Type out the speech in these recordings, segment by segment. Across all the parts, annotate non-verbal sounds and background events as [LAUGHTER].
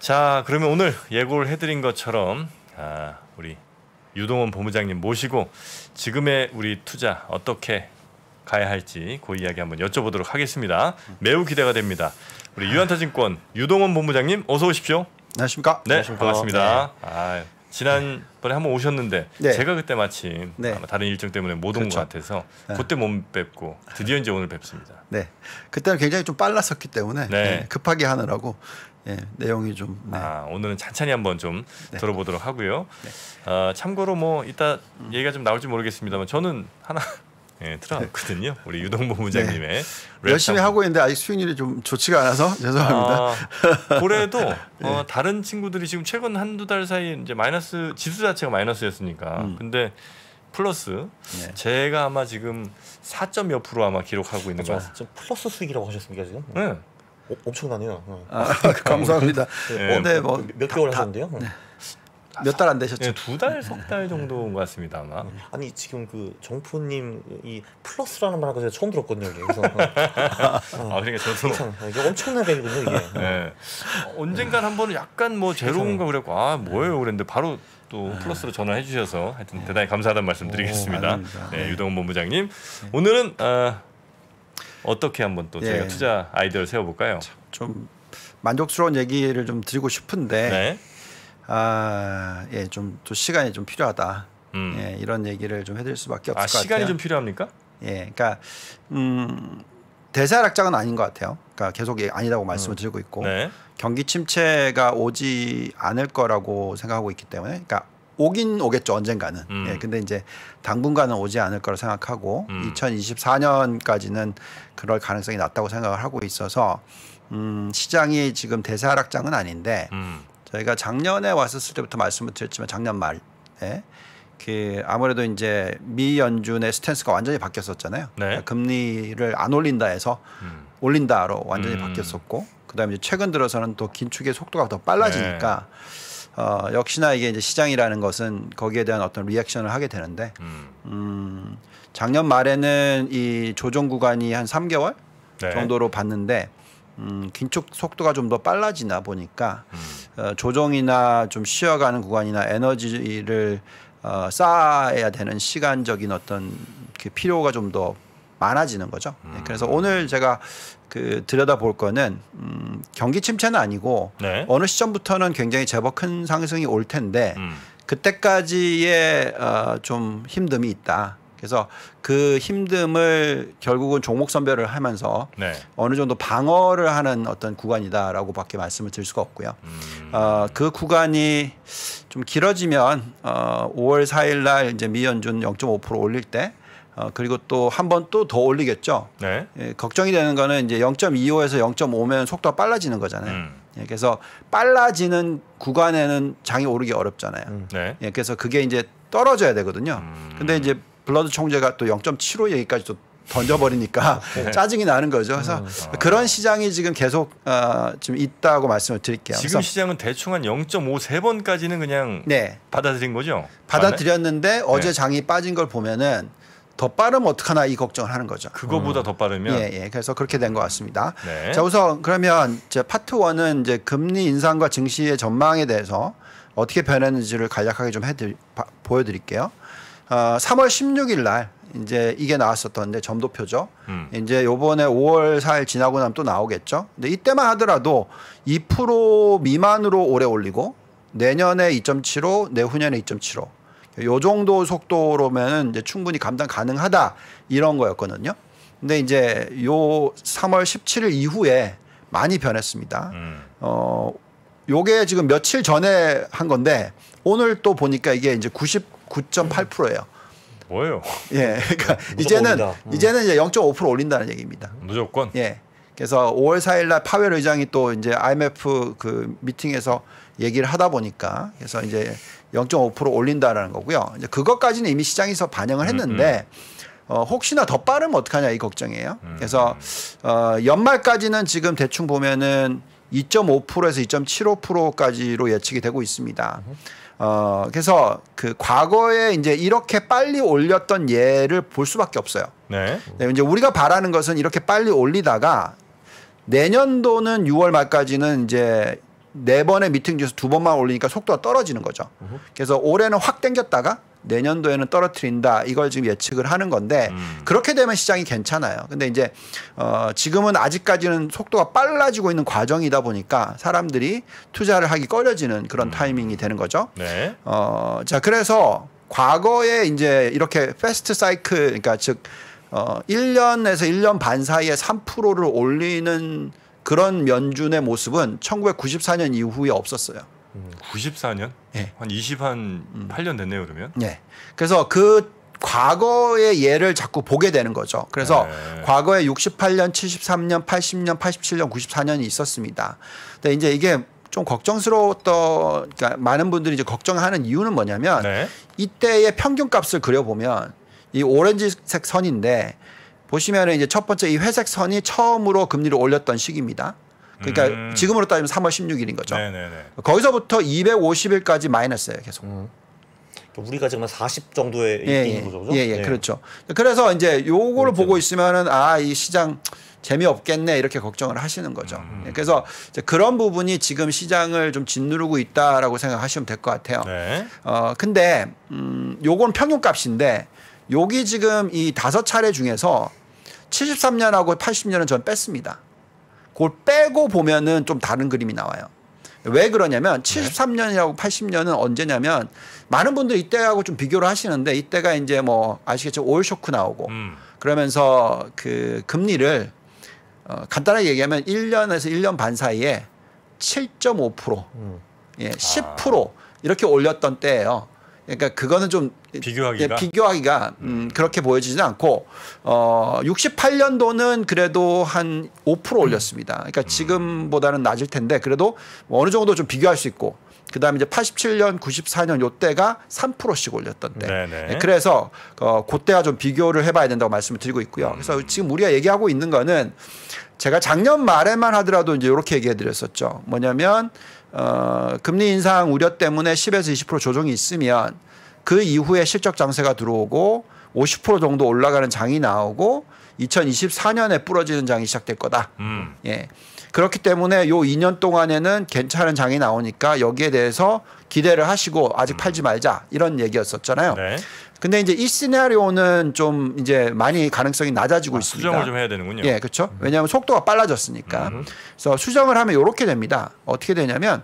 자, 그러면 오늘 예고를 해드린 것처럼 아, 우리 유동원 본부장님 모시고 지금의 우리 투자 어떻게 가야 할지 그 이야기 한번 여쭤보도록 하겠습니다. 매우 기대가 됩니다. 우리 유한타증권 유동원 본부장님 어서 오십시오. 안녕하십니까? 네, 안녕하십니까? 반갑습니다. 네. 아, 지난번에 한번 오셨는데 네. 제가 그때 마침 네. 아마 다른 일정 때문에 못 온것 그렇죠. 같아서 네. 그때 몸 뵙고 드디어 이제 오늘 뵙습니다. 네, 그때는 굉장히 좀 빨랐었기 때문에 네. 네, 급하게 하느라고 예, 내용이 좀 네. 아, 오늘은 찬찬히 한번 좀 네. 들어보도록 하고요. 네. 아, 참고로 뭐 이따 음. 얘기가 좀 나올지 모르겠습니다만 저는 하나 [LAUGHS] 예, 들어왔거든요 네. 우리 유동보 부장님의 네. 열심히 한번. 하고 있는데 아직 수익률이 좀 좋지가 않아서 [LAUGHS] 죄송합니다. 아, 그래도 [LAUGHS] 어, 네. 다른 친구들이 지금 최근 한두 달 사이 이제 마이너스 지수 자체가 마이너스였으니까 음. 근데 플러스 네. 제가 아마 지금 4점 몇 프로 아마 기록하고 있는 거죠. 플러스 수익이라고 하셨습니까 지금? 네. 어, 엄청나네요. 어. 아, [LAUGHS] 감사합니다. 네, 어, 네, 뭐, 몇 개월 다, 하셨는데요? 네. 네. 몇달 안 되셨죠? 네, 두 달, 석 달 정도인 것 같습니다 아마. 아니 지금 그 정프님 이 플러스라는 말을 제가 처음 들었거든요. 그래서 어. [LAUGHS] 아 그러니까 저도 이상, 아, 이게 엄청난 갭이군요 이게. 네. 언젠간 한 번은 약간 뭐 제로인가 그랬고 아 뭐예요 네. 그랬는데 바로 또 아. 플러스로 전화해 주셔서 하여튼 네. 대단히 감사하다는 말씀 드리겠습니다. 네, 유동훈 본부장님 오늘은 아, 어떻게 한번 또 저희가 예. 투자 아이디어를 세워볼까요? 좀 만족스러운 얘기를 좀 드리고 싶은데 네. 아, 예, 좀, 좀 시간이 좀 필요하다. 음. 예, 이런 얘기를 좀 해드릴 수밖에 없을 아, 것 같아요. 시간이 좀 필요합니까? 예, 그러니까 음, 대사락장은 아닌 것 같아요. 그러니까 계속 아니라고 말씀을 음. 드리고 있고 네. 경기 침체가 오지 않을 거라고 생각하고 있기 때문에, 그러니까 오긴 오겠죠 언젠가는. 음. 예, 근데 이제 당분간은 오지 않을 거라 생각하고 음. 2024년까지는 그럴 가능성이 낮다고 생각을 하고 있어서 음, 시장이 지금 대세 하락장은 아닌데 음. 저희가 작년에 왔었을 때부터 말씀을 드렸지만 작년 말에 예, 그 아무래도 이제 미 연준의 스탠스가 완전히 바뀌었었잖아요. 네. 그러니까 금리를 안 올린다 해서 음. 올린다로 완전히 음. 바뀌었었고 그다음에 최근 들어서는 또 긴축의 속도가 더 빨라지니까. 네. 어, 역시나 이게 이제 시장이라는 것은 거기에 대한 어떤 리액션을 하게 되는데 음, 음 작년 말에는 이 조정 구간이 한 3개월 네. 정도로 봤는데 음, 긴축 속도가 좀 더 빨라지나 보니까 음. 어, 조정이나 좀 쉬어가는 구간이나 에너지를 어, 쌓아야 되는 시간적인 어떤 그 필요가 좀더 많아지는 거죠. 네, 음. 그래서 오늘 제가 그 들여다볼 거는 음, 경기 침체는 아니고 네. 어느 시점부터는 굉장히 제법 큰 상승이 올 텐데 음. 그때까지의 어, 좀 힘듦이 있다. 그래서 그 힘듦을 결국은 종목 선별을 하면서 네. 어느 정도 방어를 하는 어떤 구간이다라고밖에 말씀을 드릴 수가 없고요. 음. 어, 그 구간이 좀 길어지면 어, 5월 4일 날 이제 미연준 0.5% 올릴 때 어, 그리고 또 한 번 또 더 올리겠죠. 네. 예, 걱정이 되는 거는 이제 0.25에서 0.5면 속도가 빨라지는 거잖아요. 음. 예, 그래서 빨라지는 구간에는 장이 오르기 어렵잖아요. 음. 네. 예, 그래서 그게 이제 떨어져야 되거든요. 음. 근데 이제 블러드 총재가 또 0.75 얘기까지 또 던져버리니까 네. [LAUGHS] 짜증이 나는 거죠. 그래서 음. 아. 그런 시장이 지금 계속 어, 지금 있다고 말씀을 드릴게요. 지금 시장은 대충 한 0.5 세 번까지는 그냥 네. 받아들인 거죠. 받아들였는데 맞네? 어제 장이 빠진 걸 보면은 더 빠르면 어떡하나 이 걱정을 하는 거죠. 그거보다 음. 더 빠르면 예, 예. 그래서 그렇게 된 것 같습니다. 네. 자, 우선 그러면 이제 파트 원은 이제 금리 인상과 증시의 전망에 대해서 어떻게 변했는지를 간략하게 좀 해드리, 바, 보여드릴게요. 어, 3월 16일 날 이제 이게 나왔었던데 점도표죠. 음. 이제 요번에 5월 4일 지나고 나면 또 나오겠죠. 근데 이때만 하더라도 2% 미만으로 오래 올리고 내년에 2.75, 내후년에 2.75요 정도 속도로면 이제 충분히 감당 가능하다 이런 거였거든요. 근데 이제 요 3월 17일 이후에 많이 변했습니다. 음. 어 요게 지금 며칠 전에 한 건데 오늘 또 보니까 이게 이제 99.8%예요. 뭐예요? [LAUGHS] 예. 그러니까 이제는 음. 이제는 이제 0.5% 올린다는 얘기입니다. 무조건. 예. 그래서 5월 4일 날 파웰 의장이 또 이제 IMF 그 미팅에서 얘기를 하다 보니까 그래서 이제 0.5% 올린다라는 거고요. 이제 그것까지는 이미 시장에서 반영을 음, 음. 했는데 어, 혹시나 더 빠르면 어떡하냐 이 걱정이에요. 음. 그래서 어, 연말까지는 지금 대충 보면은 2.5%에서 2.75%까지로 예측이 되고 있습니다. 어, 그래서 그 과거에 이제 이렇게 빨리 올렸던 예를 볼 수밖에 없어요. 네. 네. 이제 우리가 바라는 것은 이렇게 빨리 올리다가 내년도는 6월 말까지는 이제 네 번의 미팅 중에서 두 번만 올리니까 속도가 떨어지는 거죠. 그래서 올해는 확 땡겼다가 내년도에는 떨어뜨린다 이걸 지금 예측을 하는 건데 음. 그렇게 되면 시장이 괜찮아요. 근데 이제 어 지금은 아직까지는 속도가 빨라지고 있는 과정이다 보니까 사람들이 투자를 하기 꺼려지는 그런 음. 타이밍이 되는 거죠. 네. 어자 그래서 과거에 이제 이렇게 패스트 사이클 그러니까 즉어 1년에서 1년 반 사이에 3%를 올리는 그런 면준의 모습은 1994년 이후에 없었어요. 94년? 음, 네. 예. 한 20, 한 음. 8년 됐네요, 그러면. 네. 그래서 그 과거의 예를 자꾸 보게 되는 거죠. 그래서 네. 과거에 68년, 73년, 80년, 87년, 94년이 있었습니다. 근데 이제 이게 좀 걱정스러웠던 그러니까 많은 분들이 이제 걱정하는 이유는 뭐냐면 네. 이때의 평균값을 그려보면 이 오렌지색 선인데 보시면은 이제 첫 번째 이 회색 선이 처음으로 금리를 올렸던 시기입니다. 그러니까 음. 지금으로 따지면 3월 16일인 거죠. 네네네. 거기서부터 250일까지 마이너스예요, 계속. 음. 그러니까 우리가 지금 40 정도의 예, 예, 거죠. 예, 예, 네. 그렇죠. 그래서 이제 요거를 그렇죠. 보고 있으면은 아, 이 시장 재미없겠네 이렇게 걱정을 하시는 거죠. 음. 예, 그래서 그런 부분이 지금 시장을 좀 짓누르고 있다라고 생각하시면 될 것 같아요. 네. 어, 근데 음, 요건 평균값인데 여기 지금 이 다섯 차례 중에서 73년하고 80년은 전 뺐습니다. 그걸 빼고 보면은 좀 다른 그림이 나와요. 왜 그러냐면 73년이라고 80년은 언제냐면 많은 분들이 이때하고 좀 비교를 하시는데 이때가 이제 뭐 아시겠죠 올 쇼크 나오고 음. 그러면서 그 금리를 어 간단하게 얘기하면 1년에서 1년 반 사이에 7.5% 음. 예, 10% 아. 이렇게 올렸던 때예요. 그러니까 그거는 좀 비교하기가, 예, 비교하기가 음, 음, 그렇게 보여지지는 않고 어 68년도는 그래도 한 5% 올렸습니다. 그러니까 음. 지금보다는 낮을 텐데 그래도 뭐 어느 정도 좀 비교할 수 있고 그다음에 이제 87년, 94년 요때가 3%씩 올렸던 때. 네네. 예, 그래서 어 그때와 좀 비교를 해봐야 된다고 말씀을 드리고 있고요. 음. 그래서 지금 우리가 얘기하고 있는 거는 제가 작년 말에만 하더라도 이제 이렇게 얘기해 드렸었죠. 뭐냐면 어, 금리 인상 우려 때문에 10에서 20% 조정이 있으면 그 이후에 실적 장세가 들어오고 50% 정도 올라가는 장이 나오고 2024년에 부러지는 장이 시작될 거다. 음. 예. 그렇기 때문에 요 2년 동안에는 괜찮은 장이 나오니까 여기에 대해서 기대를 하시고 아직 팔지 말자 이런 얘기였었잖아요. 네. 근데 이제 이 시나리오는 좀 이제 많이 가능성이 낮아지고 아, 있습니다. 수정을 좀 해야 되는군요. 예, 그렇죠. 왜냐하면 속도가 빨라졌으니까. 음. 그래서 수정을 하면 이렇게 됩니다. 어떻게 되냐면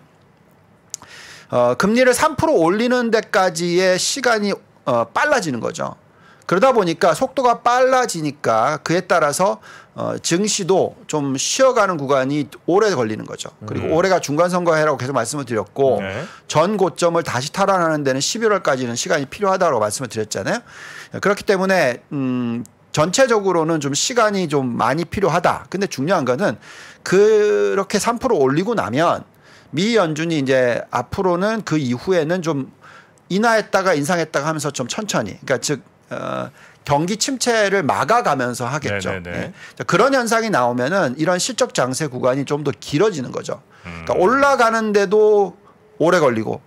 어, 금리를 3% 올리는 데까지의 시간이 어, 빨라지는 거죠. 그러다 보니까 속도가 빨라지니까 그에 따라서 어, 증시도 좀 쉬어가는 구간이 오래 걸리는 거죠. 그리고 음. 올해가 중간 선거해라고 계속 말씀을 드렸고 네. 전 고점을 다시 탈환하는 데는 11월까지는 시간이 필요하다고 말씀을 드렸잖아요. 그렇기 때문에 음 전체적으로는 좀 시간이 좀 많이 필요하다. 근데 중요한 거는 그렇게 3% 올리고 나면 미 연준이 이제 앞으로는 그 이후에는 좀 인하했다가 인상했다가 하면서 좀 천천히 그러니까 즉 어, 경기 침체를 막아가면서 하겠죠. 네. 네, 네. 예. 그런 현상이 나오면은 이런 실적 장세 구간이 좀 더 길어지는 거죠. 그러니까 음. 그러니까 올라가는데도 오래 걸리고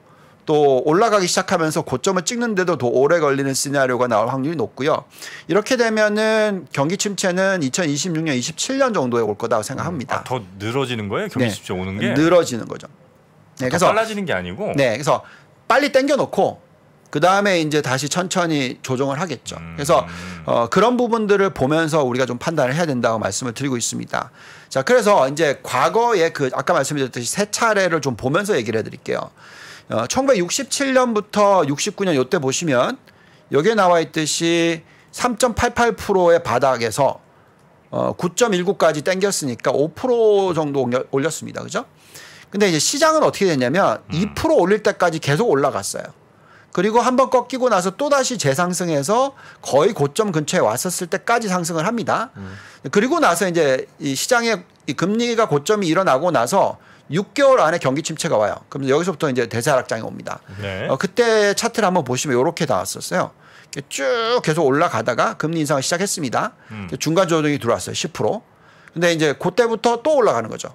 또 올라가기 시작하면서 고점을 찍는데도 더 오래 걸리는 시나리오가 나올 확률이 높고요. 이렇게 되면은 경기 침체는 2026년, 27년 정도에 올 거다고 생각합니다. 음. 아, 더 늘어지는 거예요? 경기 네. 침체 오는 게? 늘어지는 거죠. 네, 그래서 빨라지는 게 아니고. 네, 그래서 빨리 땡겨놓고 그 다음에 이제 다시 천천히 조정을 하겠죠. 그래서 어, 그런 부분들을 보면서 우리가 좀 판단을 해야 된다고 말씀을 드리고 있습니다. 자, 그래서 이제 과거에 그 아까 말씀드렸듯이 세 차례를 좀 보면서 얘기를 해드릴게요. 어, 1967년부터 69년 요때 보시면 여기에 나와 있듯이 3.88%의 바닥에서 어, 9.19까지 땡겼으니까 5% 정도 올렸습니다. 그죠? 근데 이제 시장은 어떻게 됐냐면 2% 올릴 때까지 계속 올라갔어요. 그리고 한 번 꺾이고 나서 또다시 재상승해서 거의 고점 근처에 왔었을 때까지 상승을 합니다. 음. 그리고 나서 이제 이 시장의 이 금리가 고점이 일어나고 나서 6개월 안에 경기 침체가 와요. 그럼 여기서부터 이제 대사락장이 옵니다. 네. 어, 그때 차트를 한번 보시면 이렇게 나왔었어요. 쭉 계속 올라가다가 금리 인상을 시작했습니다. 음. 중간 조정이 들어왔어요. 10%. 근데 이제 그때부터 또 올라가는 거죠.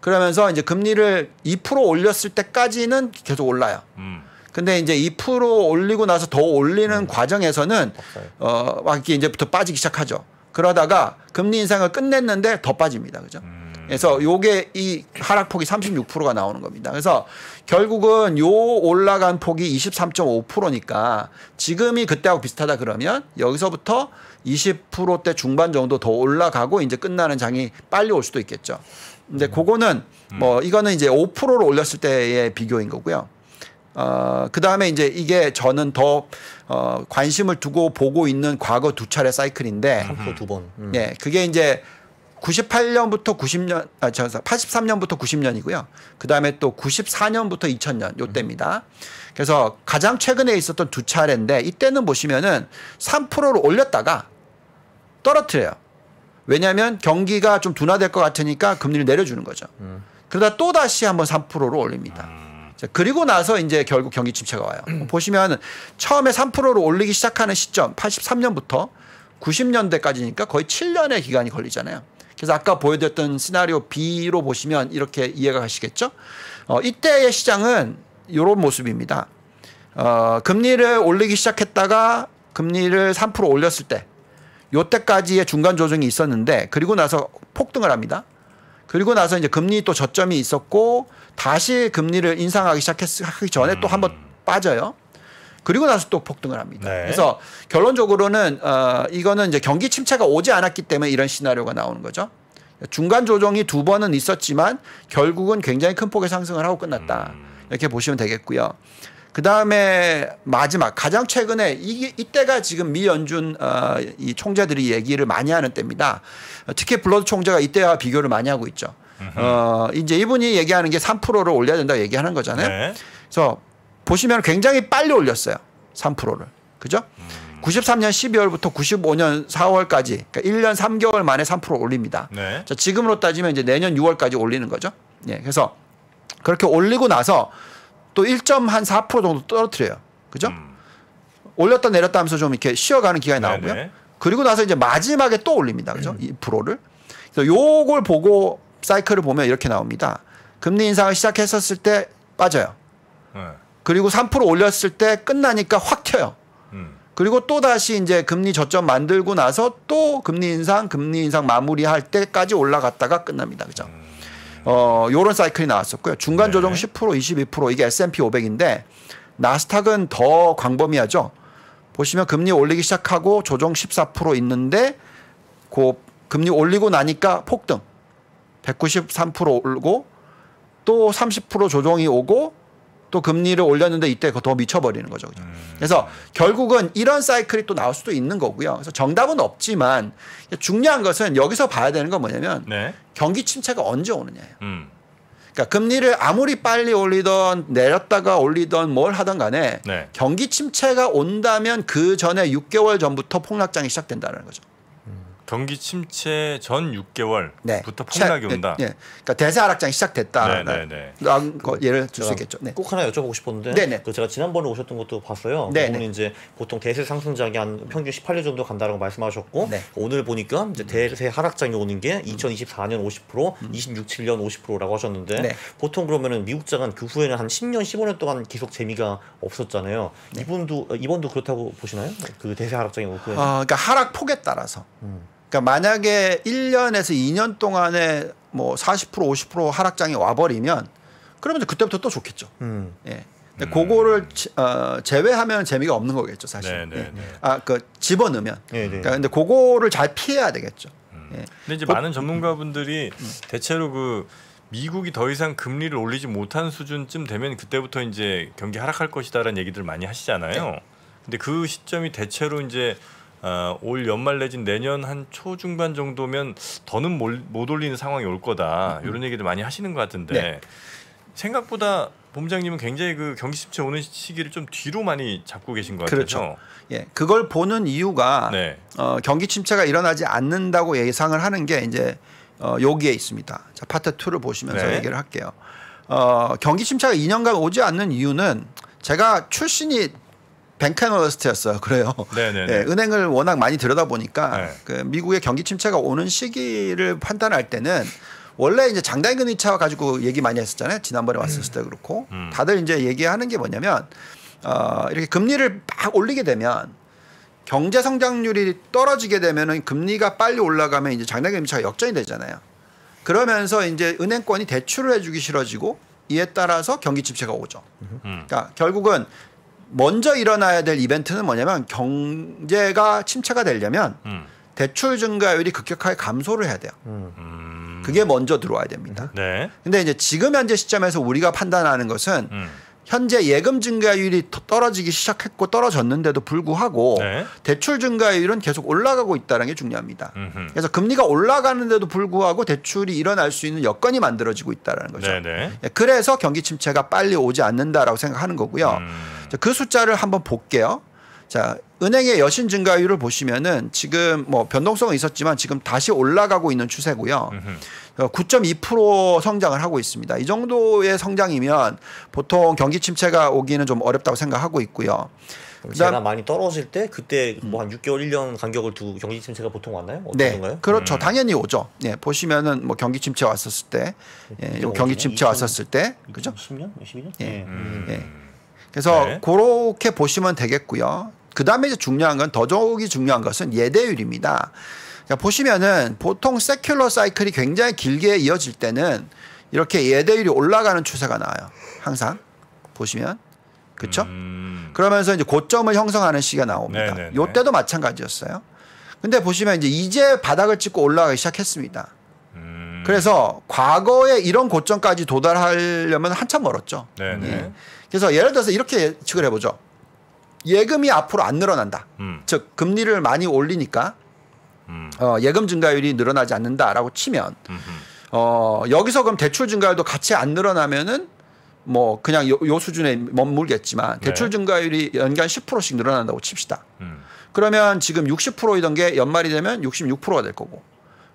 그러면서 이제 금리를 2% 올렸을 때까지는 계속 올라요. 음. 근데 이제 2% 올리고 나서 더 올리는 음. 과정에서는 어, 막 이게 이제부터 빠지기 시작하죠. 그러다가 금리 인상을 끝냈는데 더 빠집니다. 그죠? 음. 그래서 요게 이 하락폭이 36%가 나오는 겁니다. 그래서 결국은 요 올라간 폭이 23.5%니까 지금이 그때하고 비슷하다 그러면 여기서부터 20%대 중반 정도 더 올라가고 이제 끝나는 장이 빨리 올 수도 있겠죠. 근데 음. 그거는 뭐 음. 이거는 이제 5%를 올렸을 때의 비교인 거고요. 어, 그 다음에 이제 이게 저는 더 어, 관심을 두고 보고 있는 과거 두 차례 사이클인데. 두 번. 음. 예, 그게 이제 98년부터 90년, 아, 저 83년부터 90년이고요. 그 다음에 또 94년부터 2000년, 요 음. 때입니다. 그래서 가장 최근에 있었던 두 차례인데 이때는 보시면은 3%로 올렸다가 떨어뜨려요. 왜냐하면 경기가 좀 둔화될 것 같으니까 금리를 내려주는 거죠. 음. 그러다 또 다시 한번 3%로 올립니다. 음. 그리고 나서 이제 결국 경기 침체가 와요. 음. 보시면 처음에 3%로 올리기 시작하는 시점 83년부터 90년대까지니까 거의 7년의 기간이 걸리잖아요. 그래서 아까 보여드렸던 시나리오 B로 보시면 이렇게 이해가 가시겠죠? 어, 이때의 시장은 이런 모습입니다. 어, 금리를 올리기 시작했다가 금리를 3% 올렸을 때 요때까지의 중간 조정이 있었는데 그리고 나서 폭등을 합니다. 그리고 나서 이제 금리 또 저점이 있었고 다시 금리를 인상하기 시작하기 전에 음. 또 한 번 빠져요. 그리고 나서 또 폭등을 합니다. 네. 그래서 결론적으로는 어 이거는 이제 경기 침체가 오지 않았기 때문에 이런 시나리오가 나오는 거죠. 중간 조정이 두 번은 있었지만 결국은 굉장히 큰 폭의 상승을 하고 끝났다. 음. 이렇게 보시면 되겠고요. 그 다음에 마지막 가장 최근에 이, 이때가 지금 미 연준 어, 이 총재들이 얘기를 많이 하는 때입니다. 특히 블러드 총재가 이때와 비교를 많이 하고 있죠. 어, 이제 이분이 얘기하는 게 3%를 올려야 된다고 얘기하는 거잖아요. 네. 그래서 보시면 굉장히 빨리 올렸어요. 3%를. 그죠? 음. 93년 12월부터 95년 4월까지 그러니까 1년 3개월 만에 3% 올립니다. 네. 자, 지금으로 따지면 이제 내년 6월까지 올리는 거죠. 예. 그래서 그렇게 올리고 나서 또1.4% 정도 떨어뜨려요. 그죠? 음. 올렸다 내렸다 하면서 좀 이렇게 쉬어가는 기간이 나오고요. 네네. 그리고 나서 이제 마지막에 또 올립니다. 그죠? 음. 로를 그래서 요걸 보고 사이클을 보면 이렇게 나옵니다. 금리 인상을 시작했었을 때 빠져요. 네. 그리고 3% 올렸을 때 끝나니까 확 튀어요. 음. 그리고 또 다시 이제 금리 저점 만들고 나서 또 금리 인상, 금리 인상 마무리할 때까지 올라갔다가 끝납니다. 그죠? 음. 어, 요런 사이클이 나왔었고요. 중간 네. 조정 10% 22% 이게 S&P 500인데 나스닥은 더 광범위하죠. 보시면 금리 올리기 시작하고 조정 14% 있는데 고 금리 올리고 나니까 폭등 193%올고또 30% 조정이 오고 또 금리를 올렸는데 이때 더 미쳐버리는 거죠. 그죠? 그래서 결국은 이런 사이클이 또 나올 수도 있는 거고요. 그래서 정답은 없지만 중요한 것은 여기서 봐야 되는 건 뭐냐면 네. 경기 침체가 언제 오느냐예요. 음. 그러니까 금리를 아무리 빨리 올리던 내렸다가 올리던 뭘 하던 간에 네. 경기 침체가 온다면 그 전에 6개월 전부터 폭락장이 시작된다는 거죠. 경기 침체 전 6개월부터 네. 폭락이 온다. 네, 네. 그러니까 대세 하락장이 시작됐다. 라는 네, 네. 네, 그 거 예를 들수 있겠죠. 꼭 하나 여쭤보고 싶었는데 네네. 그 제가 지난번에 오셨던 것도 봤어요. 네네. 그분은 이제 보통 대세 상승장이 한 평균 1 8년 정도 간다라고 말씀하셨고 오늘 보니까 이제 음. 대세 하락장이 오는 게 2024년 50%, 음. 26, 7년 50%라고 하셨는데 보통 그러면은 미국 장은 그 후에는 한 10년, 15년 동안 계속 재미가 없었잖아요. 이분도 이번도 그렇다고 보시나요? 그 대세 하락장이 오고. 아, 그러니까 하락 폭에 따라서. 음. 그러니까 만약에 1년에서 2년 동안에 뭐40% 50% 하락장이 와버리면 그러면 그때부터 또 좋겠죠. 음. 예. 근데 음. 그거를 어, 제외하면 재미가 없는 거겠죠, 사실. 네, 네, 예. 네. 아, 그 집어넣으면. 네, 그러니까 근데 그거를 잘 피해야 되겠죠. 음. 예. 근데 이제 고, 많은 전문가분들이 음. 음. 대체로 그 미국이 더 이상 금리를 올리지 못한 수준쯤 되면 그때부터 이제 경기 하락할 것이다라는 얘기들 많이 하시잖아요. 네. 근데 그 시점이 대체로 이제 어, 올 연말 내진 내년 한 초중반 정도면 더는 몰, 못 올리는 상황이 올 거다 음. 이런 얘기도 많이 하시는 것 같은데 네. 생각보다 본부장님은 굉장히 그 경기 침체 오는 시기를 좀 뒤로 많이 잡고 계신 것 그렇죠. 같아요. 그 예, 그걸 보는 이유가 네. 어, 경기 침체가 일어나지 않는다고 예상을 하는 게 이제 어, 여기에 있습니다. 자, 파트 2를 보시면서 네. 얘기를 할게요. 어, 경기 침체가 2년간 오지 않는 이유는 제가 출신이 뱅크머스트였어요. [LAUGHS] 그래요. 네네. 네, 예, 은행을 워낙 많이 들여다 보니까 네. 그 미국의 경기 침체가 오는 시기를 판단할 때는 원래 이제 장단기금 이차 가지고 얘기 많이 했었잖아요. 지난번에 왔었을 때 그렇고 음. 음. 다들 이제 얘기하는 게 뭐냐면 어, 이렇게 금리를 막 올리게 되면 경제 성장률이 떨어지게 되면은 금리가 빨리 올라가면 이제 장단금 기 차가 역전이 되잖아요. 그러면서 이제 은행권이 대출을 해주기 싫어지고 이에 따라서 경기 침체가 오죠. 음. 그러니까 결국은 먼저 일어나야 될 이벤트는 뭐냐면 경제가 침체가 되려면 음. 대출 증가율이 급격하게 감소를 해야 돼요. 음. 음. 그게 먼저 들어와야 됩니다. 네. 근데 이제 지금 현재 시점에서 우리가 판단하는 것은 음. 현재 예금 증가율이 떨어지기 시작했고 떨어졌는데도 불구하고 네. 대출 증가율은 계속 올라가고 있다는 게 중요합니다. 음흠. 그래서 금리가 올라가는데도 불구하고 대출이 일어날 수 있는 여건이 만들어지고 있다는 거죠. 네네. 네. 예, 그래서 경기 침체가 빨리 오지 않는다라고 생각하는 거고요. 음. 그 숫자를 한번 볼게요. 자, 은행의 여신 증가율을 보시면은 지금 뭐 변동성은 있었지만 지금 다시 올라가고 있는 추세고요. 9.2% 어, 성장을 하고 있습니다. 이 정도의 성장이면 보통 경기 침체가 오기는 좀 어렵다고 생각하고 있고요. 제가 많이 떨어질 때 그때 음. 뭐한 6개월 1년 간격을 두고 경기 침체가 보통 왔나요? 네, 그렇죠. 음. 당연히 오죠. 예, 보시면은 뭐 경기 침체 왔었을 때, 예, 경기 침체 2000, 왔었을 때, 그죠? 10년, 12년. 예, 예. 예, 음. 예. 그래서 네. 그렇게 보시면 되겠고요. 그 다음에 이제 중요한 건 더더욱이 중요한 것은 예대율입니다. 그러니까 보시면은 보통 세큘러 사이클이 굉장히 길게 이어질 때는 이렇게 예대율이 올라가는 추세가 나와요. 항상 보시면 그렇죠? 음... 그러면서 이제 고점을 형성하는 시기가 나옵니다. 네, 네, 네. 요때도 마찬가지였어요. 근데 보시면 이제 이제 바닥을 찍고 올라가기 시작했습니다. 음. 그래서 과거에 이런 고점까지 도달하려면 한참 멀었죠. 네네. 예. 그래서 예를 들어서 이렇게 예측을 해보죠. 예금이 앞으로 안 늘어난다. 음. 즉 금리를 많이 올리니까 음. 어, 예금 증가율이 늘어나지 않는다라고 치면 어, 여기서 그럼 대출 증가율도 같이 안 늘어나면은 뭐 그냥 요, 요 수준에 머물겠지만 네. 대출 네. 증가율이 연간 10%씩 늘어난다고 칩시다. 음. 그러면 지금 60%이던 게 연말이 되면 66%가 될 거고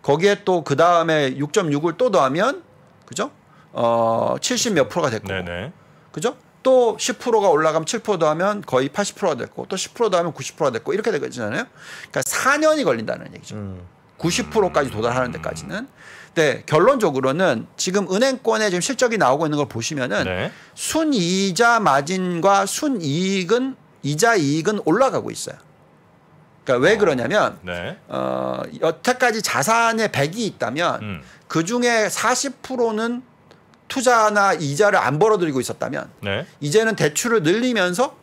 거기에 또 그 다음에 6.6을 또 더하면 그죠? 어, 70몇 프로가 될 거고 네네. 그죠? 또 10%가 올라가면 7% 더하면 거의 80%가 됐고 또 10% 더하면 90%가 됐고 이렇게 되거든요. 그러니까 4년이 걸린다는 얘기죠. 음. 90%까지 도달하는 데까지는. 근데 결론적으로는 지금 은행권에 지금 실적이 나오고 있는 걸 보시면은 네. 순이자 마진과 순이익은 이자 이익은 올라가고 있어요. 그러니까 왜 아, 그러냐면 어, 네. 어 여태까지 자산의 100이 있다면 음. 그 중에 40%는 투자나 이자를 안 벌어들이고 있었다면 네. 이제는 대출을 늘리면서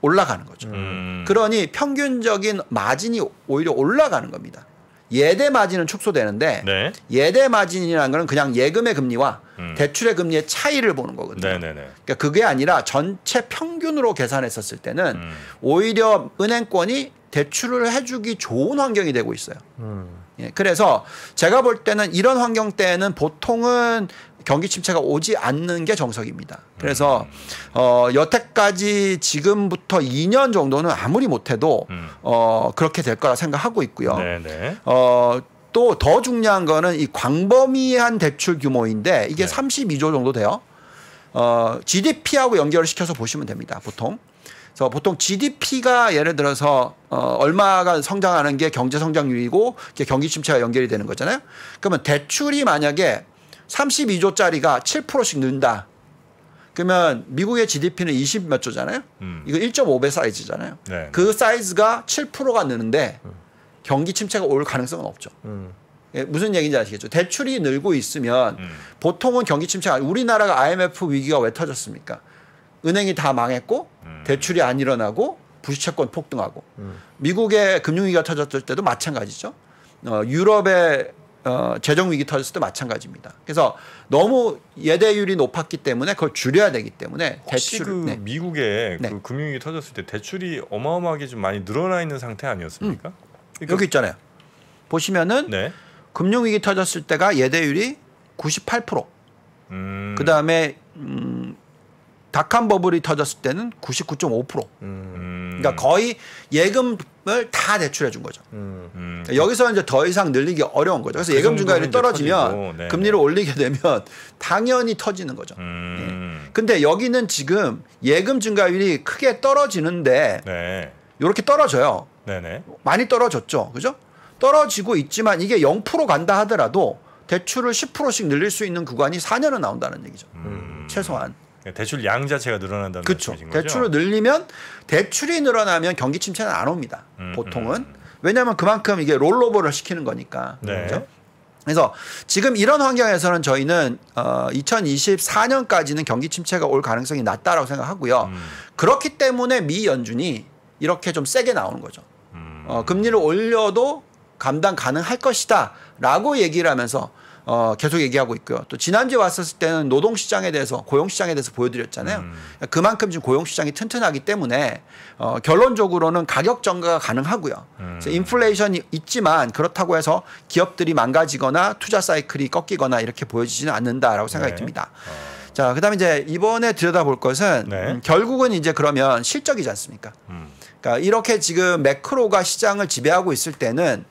올라가는 거죠. 음. 그러니 평균적인 마진이 오히려 올라가는 겁니다. 예대 마진은 축소되는데 네. 예대 마진이라는 거는 그냥 예금의 금리와 음. 대출의 금리의 차이를 보는 거거든요. 네, 네, 네. 그러니까 그게 아니라 전체 평균으로 계산했었을 때는 음. 오히려 은행권이 대출을 해주기 좋은 환경이 되고 있어요. 음. 예, 그래서 제가 볼 때는 이런 환경 때에는 보통은 경기 침체가 오지 않는 게 정석입니다. 그래서 음. 어 여태까지 지금부터 2년 정도는 아무리 못해도 음. 어 그렇게 될 거라 생각하고 있고요. 네, 네. 어또 더 중요한 거는 이 광범위한 대출 규모인데 이게 네. 32조 정도 돼요. 어 GDP하고 연결을 시켜서 보시면 됩니다. 보통. 그래서 보통 GDP가 예를 들어서 어 얼마가 성장하는 게 경제 성장률이고 경기 침체와 연결이 되는 거잖아요. 그러면 대출이 만약에 32조짜리가 7%씩 는다. 그러면 미국의 GDP는 20 몇 조잖아요. 음. 이거 1.5배 사이즈잖아요. 네, 네. 그 사이즈가 7%가 느는데 경기 침체가 올 가능성은 없죠. 음. 예, 무슨 얘기인지 아시겠죠? 대출이 늘고 있으면 음. 보통은 경기 침체가 우리나라가 IMF 위기가 왜 터졌습니까? 은행이 다 망했고 음. 대출이 안 일어나고 부채권 폭등하고 음. 미국의 금융위기가 터졌을 때도 마찬가지죠. 어, 유럽의 어, 재정 위기 터졌을 때 마찬가지입니다. 그래서 너무 예대율이 높았기 때문에 그걸 줄여야 되기 때문에 대출 그 네. 미국에 네. 그 금융위기 터졌을 때 대출이 어마어마하게 좀 많이 늘어나 있는 상태 아니었습니까? 음. 그러니까 여기 있잖아요. 보시면은 네. 금융위기 터졌을 때가 예대율이 98%. 음. 그 다음에 음, 닷컴 버블이 터졌을 때는 99.5%. 음. 그러니까 거의 예금을 다 대출해 준 거죠. 음. 여기서 이제 더 이상 늘리기 어려운 거죠. 그래서 그 예금 중과율이 떨어지면 네. 금리를 올리게 되면 [LAUGHS] 당연히 터지는 거죠. 음. 네. 근데 여기는 지금 예금 증가율이 크게 떨어지는데 네. 이렇게 떨어져요. 네네. 많이 떨어졌죠. 그죠? 떨어지고 있지만 이게 0% 간다 하더라도 대출을 10%씩 늘릴 수 있는 구간이 4년은 나온다는 얘기죠. 음. 최소한. 대출 양 자체가 늘어난다는 그쵸. 말씀이신 거죠? 대출을 늘리면 대출이 늘어나면 경기 침체는 안 옵니다. 음, 음 보통은 음. 왜냐하면 그만큼 이게 롤로버를 시키는 거니까. 네. 그렇죠? 그래서 지금 이런 환경에서는 저희는 어 2024년까지는 경기 침체가 올 가능성이 낮다라고 생각하고요. 음. 그렇기 때문에 미 연준이 이렇게 좀 세게 나오는 거죠. 음. 어 금리를 올려도 감당 가능할 것이다라고 얘기를 하면서 어, 계속 얘기하고 있고요. 또 지난주에 왔었을 때는 노동시장에 대해서 고용시장에 대해서 보여드렸잖아요. 음. 그러니까 그만큼 지금 고용시장이 튼튼하기 때문에 어, 결론적으로는 가격 정가가 가능하고요. 음. 인플레이션이 있지만 그렇다고 해서 기업들이 망가지거나 투자 사이클이 꺾이거나 이렇게 보여지지는 않는다라고 생각이 네. 듭니다. 어. 자, 그다음에 이제 이번에 들여다볼 것은 네. 음, 결국은 이제 그러면 실적이지 않습니까? 음. 그러니까 이렇게 지금 매크로가 시장을 지배하고 있을 때는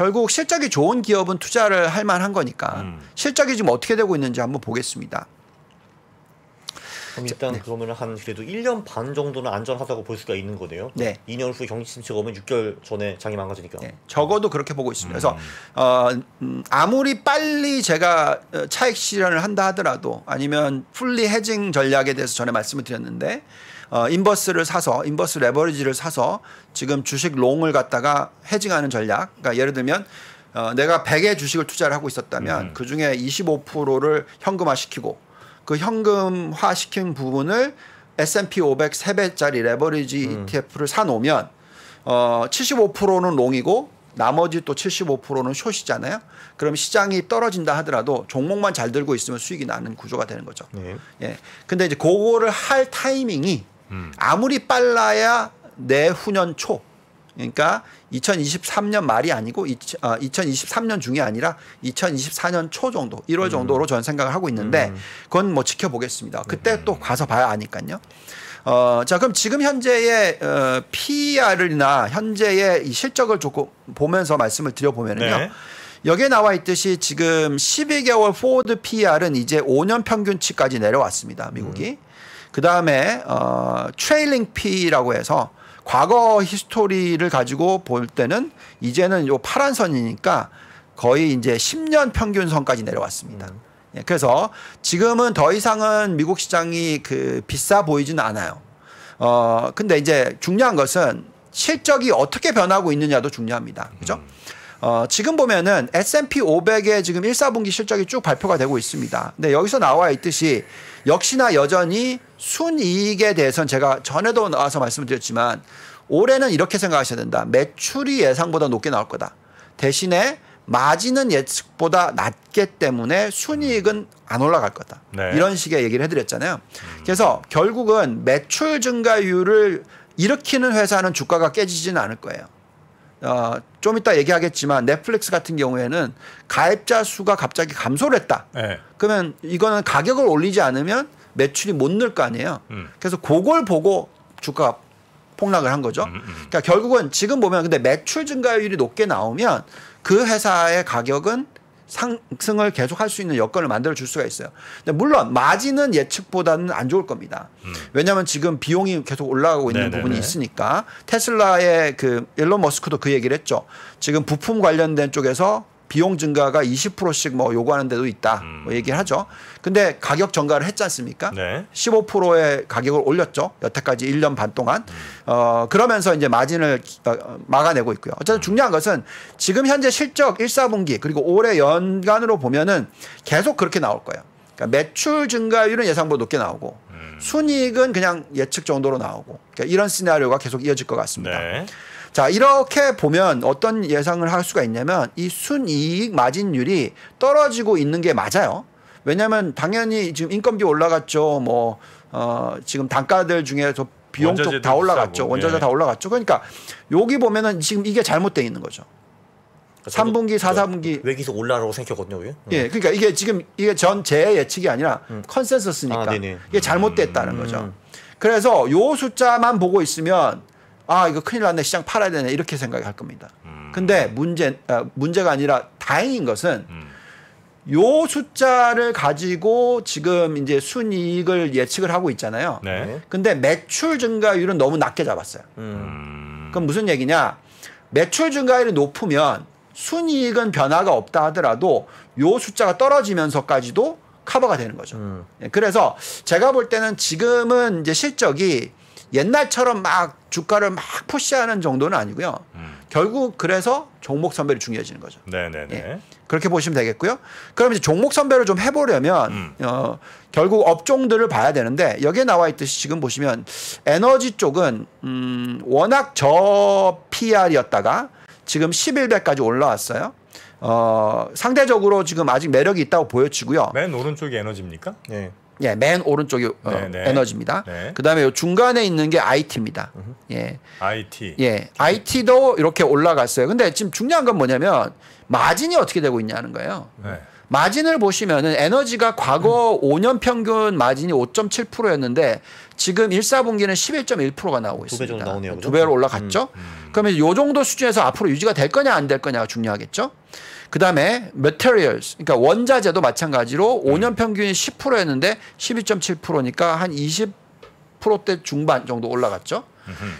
결국 실적이 좋은 기업은 투자를 할 만한 거니까 음. 실적이 지금 어떻게 되고 있는지 한번 보겠습니다. 그럼 일단 네. 그러면 한 그래도 1년 반 정도는 안전하다고 볼 수가 있는 거네요. 네. 2년 후 경기 침체가 오면 6개월 전에 장이 망가지니까. 네. 적어도 그렇게 보고 있습니다. 음. 그래서 어, 음, 아무리 빨리 제가 어, 차익 실현을 한다 하더라도 아니면 풀리 해징 전략에 대해서 전에 말씀을 드렸는데 어, 인버스를 사서 인버스 레버리지를 사서 지금 주식 롱을 갖다가 해징하는 전략. 그러니까 예를 들면 어, 내가 100의 주식을 투자를 하고 있었다면 음. 그 중에 25%를 현금화 시키고 그 현금화 시킨 부분을 S&P 500 3배짜리 레버리지 음. ETF를 사놓으면 어, 75%는 롱이고 나머지 또 75%는 숏이잖아요. 그럼 시장이 떨어진다 하더라도 종목만 잘 들고 있으면 수익이 나는 구조가 되는 거죠. 네. 예. 근데 이제 그거를 할 타이밍이 음. 아무리 빨라야 내후년 초 그러니까 2023년 말이 아니고 2023년 아, 중이 아니라 2024년 초 정도 1월 음. 정도로 저는 생각을 하고 있는데 음. 그건 뭐 지켜보겠습니다. 그때 네. 또 가서 봐야 아니까요. 어, 자 그럼 지금 현재의 어, PR이나 현재의 이 실적을 조금 보면서 말씀을 드려보면요. 네. 여기에 나와 있듯이 지금 12개월 포워드 PR은 이제 5년 평균치까지 내려왔습니다. 미국이. 음. 그 다음에 어, 트레일링 피라고 해서 과거 히스토리를 가지고 볼 때는 이제는 요 파란 선이니까 거의 이제 10년 평균 선까지 내려왔습니다. 음. 예, 그래서 지금은 더 이상은 미국 시장이 그 비싸 보이지는 않아요. 어 근데 이제 중요한 것은 실적이 어떻게 변하고 있느냐도 중요합니다. 그죠? 음. 어, 지금 보면은 S&P 500의 지금 1사분기 실적이 쭉 발표가 되고 있습니다. 근데 여기서 나와 있듯이 역시나 여전히 순이익에 대해서는 제가 전에도 나와서 말씀드렸지만 올해는 이렇게 생각하셔야 된다. 매출이 예상보다 높게 나올 거다. 대신에 마진은 예측보다 낮기 때문에 순이익은 안 올라갈 거다. 네. 이런 식의 얘기를 해드렸잖아요. 그래서 결국은 매출 증가율을 일으키는 회사는 주가가 깨지지는 않을 거예요. 어, 좀 이따 얘기하겠지만 넷플릭스 같은 경우에는 가입자 수가 갑자기 감소를 했다. 네. 그러면 이거는 가격을 올리지 않으면 매출이 못 늘 거 아니에요. 음. 그래서 그걸 보고 주가 폭락을 한 거죠. 음, 음. 그러니까 결국은 지금 보면 근데 매출 증가율이 높게 나오면 그 회사의 가격은 상승을 계속할 수 있는 여건을 만들어 줄 수가 있어요. 근데 물론 마진은 예측보다는 안 좋을 겁니다. 음. 왜냐하면 지금 비용이 계속 올라가고 있는 네네네. 네, 부분이 네. 있으니까 테슬라의 그 일론 머스크도 그 얘기를 했죠. 지금 부품 관련된 쪽에서 비용 증가가 20%씩 뭐 요구하는 데도 있다 뭐 음. 얘기를 하죠. 근데 가격 증가를 했지 않습니까? 네. 15%의 가격을 올렸죠. 여태까지 1년 반 동안. 어, 그러면서 이제 마진을 어, 막아내고 있고요. 어쨌든 음. 중요한 것은 지금 현재 실적 1, 4분기 그리고 올해 연간으로 보면은 계속 그렇게 나올 거예요. 그러니까 매출 증가율은 예상보다 높게 나오고 음. 순이익은 그냥 예측 정도로 나오고 그러니까 이런 시나리오가 계속 이어질 것 같습니다. 네. 자, 이렇게 보면 어떤 예상을 할 수가 있냐면 이 순이익 마진율이 떨어지고 있는 게 맞아요. 왜냐하면 당연히 지금 인건비 올라갔죠. 뭐, 어, 지금 단가들 중에서 비용 쪽 다 올라갔죠. 원자재 예. 다 올라갔죠. 그러니까 여기 보면은 지금 이게 잘못되어 있는 거죠. 삼분기사사분기 외기서 올라라고 생각거든요 음. 예, 그러니까 이게 지금 이게 전 제 예측이 아니라 음. 컨센서스니까 아, 이게 잘못됐다는 음. 거죠. 그래서 요 숫자만 보고 있으면 아 이거 큰일 났네 시장 팔아야 되네 이렇게 생각할 겁니다. 음. 근데 문제 아, 문제가 아니라 다행인 것은 음. 요 숫자를 가지고 지금 이제 순이익을 예측을 하고 있잖아요. 네. 근데 매출 증가율은 너무 낮게 잡았어요. 음. 음. 그럼 무슨 얘기냐? 매출 증가율이 높으면 순이익은 변화가 없다 하더라도 요 숫자가 떨어지면서까지도 커버가 되는 거죠. 음. 예, 그래서 제가 볼 때는 지금은 이제 실적이 옛날처럼 막 주가를 막 푸시하는 정도는 아니고요. 음. 결국 그래서 종목 선별이 중요해지는 거죠. 네네네. 예. 그렇게 보시면 되겠고요. 그럼 이제 종목 선별을 좀 해보려면 음. 어, 결국 업종들을 봐야 되는데 여기에 나와 있듯이 지금 보시면 에너지 쪽은 음, 워낙 저 PR이었다가 지금 11배까지 올라왔어요. 어, 상대적으로 지금 아직 매력이 있다고 보여지고요. 맨 오른쪽이 에너지입니까? 예. 예, 맨 오른쪽이 어, 네, 네. 에너지입니다. 네. 그다음에 중간에 있는 게 IT입니다. 예. IT. 예. IT도 이렇게 올라갔어요. 근데 지금 중요한 건 뭐냐면 마진이 어떻게 되고 있냐는 거예요. 마진을 보시면은 에너지가 과거 음. 5년 평균 마진이 5.7%였는데 지금 1, 사분기는 11.1%가 나오고 있습니다. 두배 정도 나오네요. 두 배로 올라갔죠. 음, 음. 그러면 요 정도 수준에서 앞으로 유지가 될 거냐 안 될 거냐가 중요하겠죠. 그 다음에 materials, 그러니까 원자재도 마찬가지로 5년 평균이 10%였는데 12.7%니까 한 20%대 중반 정도 올라갔죠.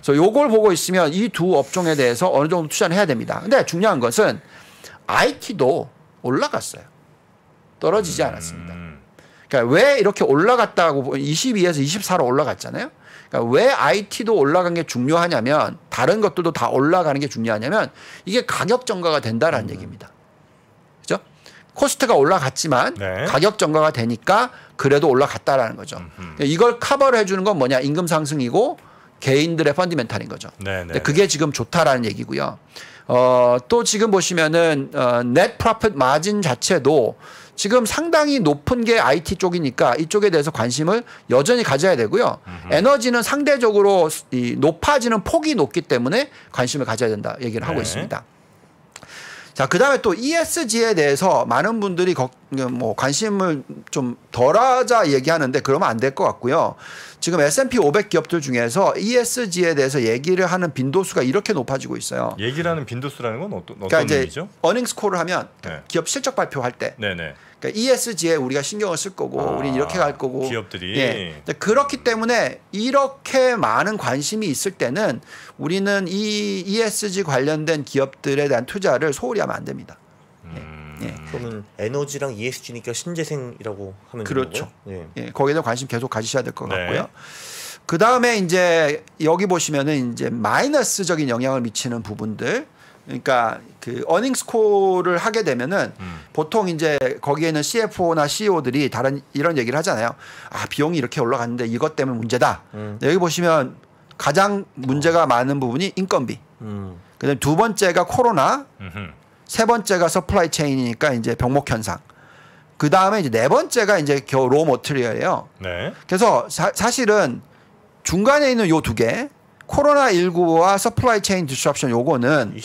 그래서 요걸 보고 있으면 이 두 업종에 대해서 어느 정도 투자를 해야 됩니다. 근데 중요한 것은 IT도 올라갔어요. 떨어지지 음, 않았습니다. 음. 그러니까 왜 이렇게 올라갔다고 22에서 24로 올라갔잖아요. 그러니까 왜 IT도 올라간 게 중요하냐면 다른 것들도 다 올라가는 게 중요하냐면 이게 가격 전가가 된다라는 음. 얘기입니다. 그죠? 코스트가 올라갔지만 네. 가격 전가가 되니까 그래도 올라갔다라는 거죠. 음흠. 그러니까 이걸 커버를 해주는 건 뭐냐 임금 상승이고 개인들의 펀디멘탈인 거죠. 네네. 그게 지금 좋다라는 얘기고요. 어, 또 지금 보시면은 넷 프로핏 마진 자체도 지금 상당히 높은 게 IT 쪽이니까 이쪽에 대해서 관심을 여전히 가져야 되고요. 음흠. 에너지는 상대적으로 이 높아지는 폭이 높기 때문에 관심을 가져야 된다 얘기를 하고 네. 있습니다. 자, 그 다음에 또 ESG에 대해서 많은 분들이 거, 뭐 관심을 좀 덜하자 얘기하는데 그러면 안 될 것 같고요. 지금 S&P 500 기업들 중에서 ESG에 대해서 얘기를 하는 빈도수가 이렇게 높아지고 있어요. 얘기라는 빈도수라는 건 어떤, 어떤 그러니까 이제 얘기죠? 어닝스콜을 하면 네. 기업 실적 발표할 때. 네네. 그러니까 ESG에 우리가 신경을 쓸 거고 아, 우리 이렇게 갈 거고 기업들이 예. 그렇기 때문에 이렇게 많은 관심이 있을 때는 우리는 이 ESG 관련된 기업들에 대한 투자를 소홀히 하면 안 됩니다. 음. 예. 예. 그러면 에너지랑 ESG니까 신재생이라고 하면 그렇죠. 예. 예. 거기에 대 관심 계속 가지셔야 될것 네. 같고요. 그 다음에 이제 여기 보시면은 이제 마이너스적인 영향을 미치는 부분들 그러니까 그 어닝스 콜을 하게 되면은 음. 보통 이제 거기에는 CFO나 CEO들이 다른 이런 얘기를 하잖아요. 아 비용이 이렇게 올라갔는데 이것 때문에 문제다. 음. 여기 보시면 가장 문제가 어. 많은 부분이 인건비. 음. 그다음 두 번째가 코로나. 음흠. 세 번째가 서플라이 체인이니까 이제 병목 현상. 그 다음에 이제 네 번째가 이제 겨우 로 머트리얼이에요. 네. 그래서 사, 실은 중간에 있는 요 두 개, 코로나 19와 서플라이 체인 디스럽션 요거는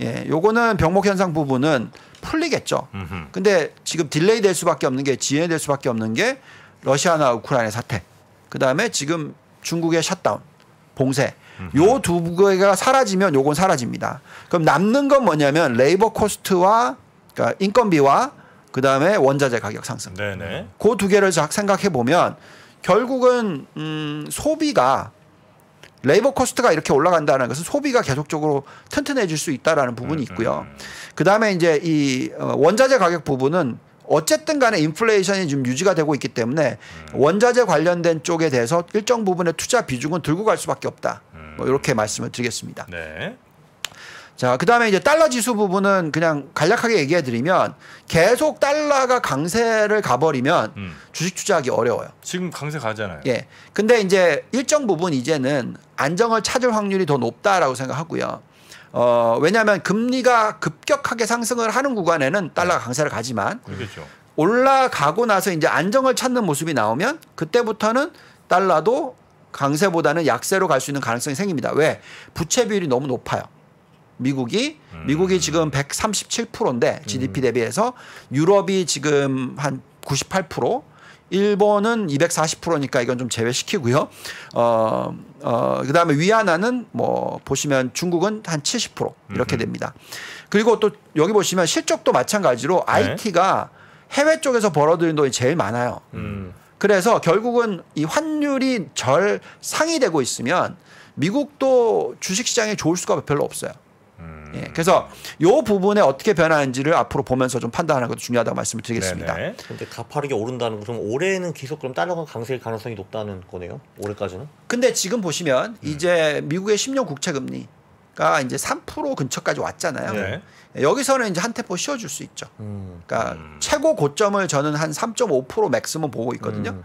예, 요거는 병목 현상 부분은 풀리겠죠. 음흠. 근데 지금 딜레이 될 수밖에 없는 게 지연이 될 수밖에 없는 게 러시아나 우크라이나 사태. 그다음에 지금 중국의 셧다운, 봉쇄. 요 두 개가 사라지면 요건 사라집니다. 그럼 남는 건 뭐냐면 레이버 코스트와 그러니까 인건비와 그다음에 원자재 가격 상승. 네네. 그 두 개를 생각해 보면 결국은 음 소비가 레이버 코스트가 이렇게 올라간다는 것은 소비가 계속적으로 튼튼해질 수 있다라는 부분이 음, 있고요. 음, 음. 그다음에 이제 이 어, 원자재 가격 부분은 어쨌든 간에 인플레이션이 지금 유지가 되고 있기 때문에 원자재 관련된 쪽에 대해서 일정 부분의 투자 비중은 들고 갈 수밖에 없다. 뭐 이렇게 말씀을 드리겠습니다. 네. 자, 그 다음에 이제 달러 지수 부분은 그냥 간략하게 얘기해 드리면 계속 달러가 강세를 가버리면 음. 주식 투자하기 어려워요. 지금 강세 가잖아요. 예. 근데 이제 일정 부분 이제는 안정을 찾을 확률이 더 높다라고 생각하고요. 어, 왜냐하면 금리가 급격하게 상승을 하는 구간에는 달러가 네. 강세를 가지만 그렇겠죠. 올라가고 나서 이제 안정을 찾는 모습이 나오면 그때부터는 달러도 강세보다는 약세로 갈 수 있는 가능성이 생깁니다. 왜? 부채 비율이 너무 높아요. 미국이 음. 미국이 지금 137%인데 GDP 음. 대비해서 유럽이 지금 한 98%, 일본은 240%니까 이건 좀 제외시키고요. 어, 어, 그 다음에 위안화는 뭐, 보시면 중국은 한 70% 이렇게 됩니다. 그리고 또 여기 보시면 실적도 마찬가지로 네. IT가 해외 쪽에서 벌어들인 돈이 제일 많아요. 음. 그래서 결국은 이 환율이 절 상이 되고 있으면 미국도 주식시장에 좋을 수가 별로 없어요. 음. 예, 그래서 요 부분에 어떻게 변하는지를 앞으로 보면서 좀 판단하는 것도 중요하다고 말씀을 드리겠습니다. 네네. 근데 가파르게 오른다는 것은 올해는 계속 그럼 달러가 강세일 가능성이 높다는 거네요. 올해까지는. 근데 지금 보시면 음. 이제 미국의 10년 국채 금리가 이제 3% 근처까지 왔잖아요. 네. 예, 여기서는 이제 한 테포 쉬어줄 수 있죠. 음. 그러니까 음. 최고 고점을 저는 한 3.5% 맥스멈 보고 있거든요. 음.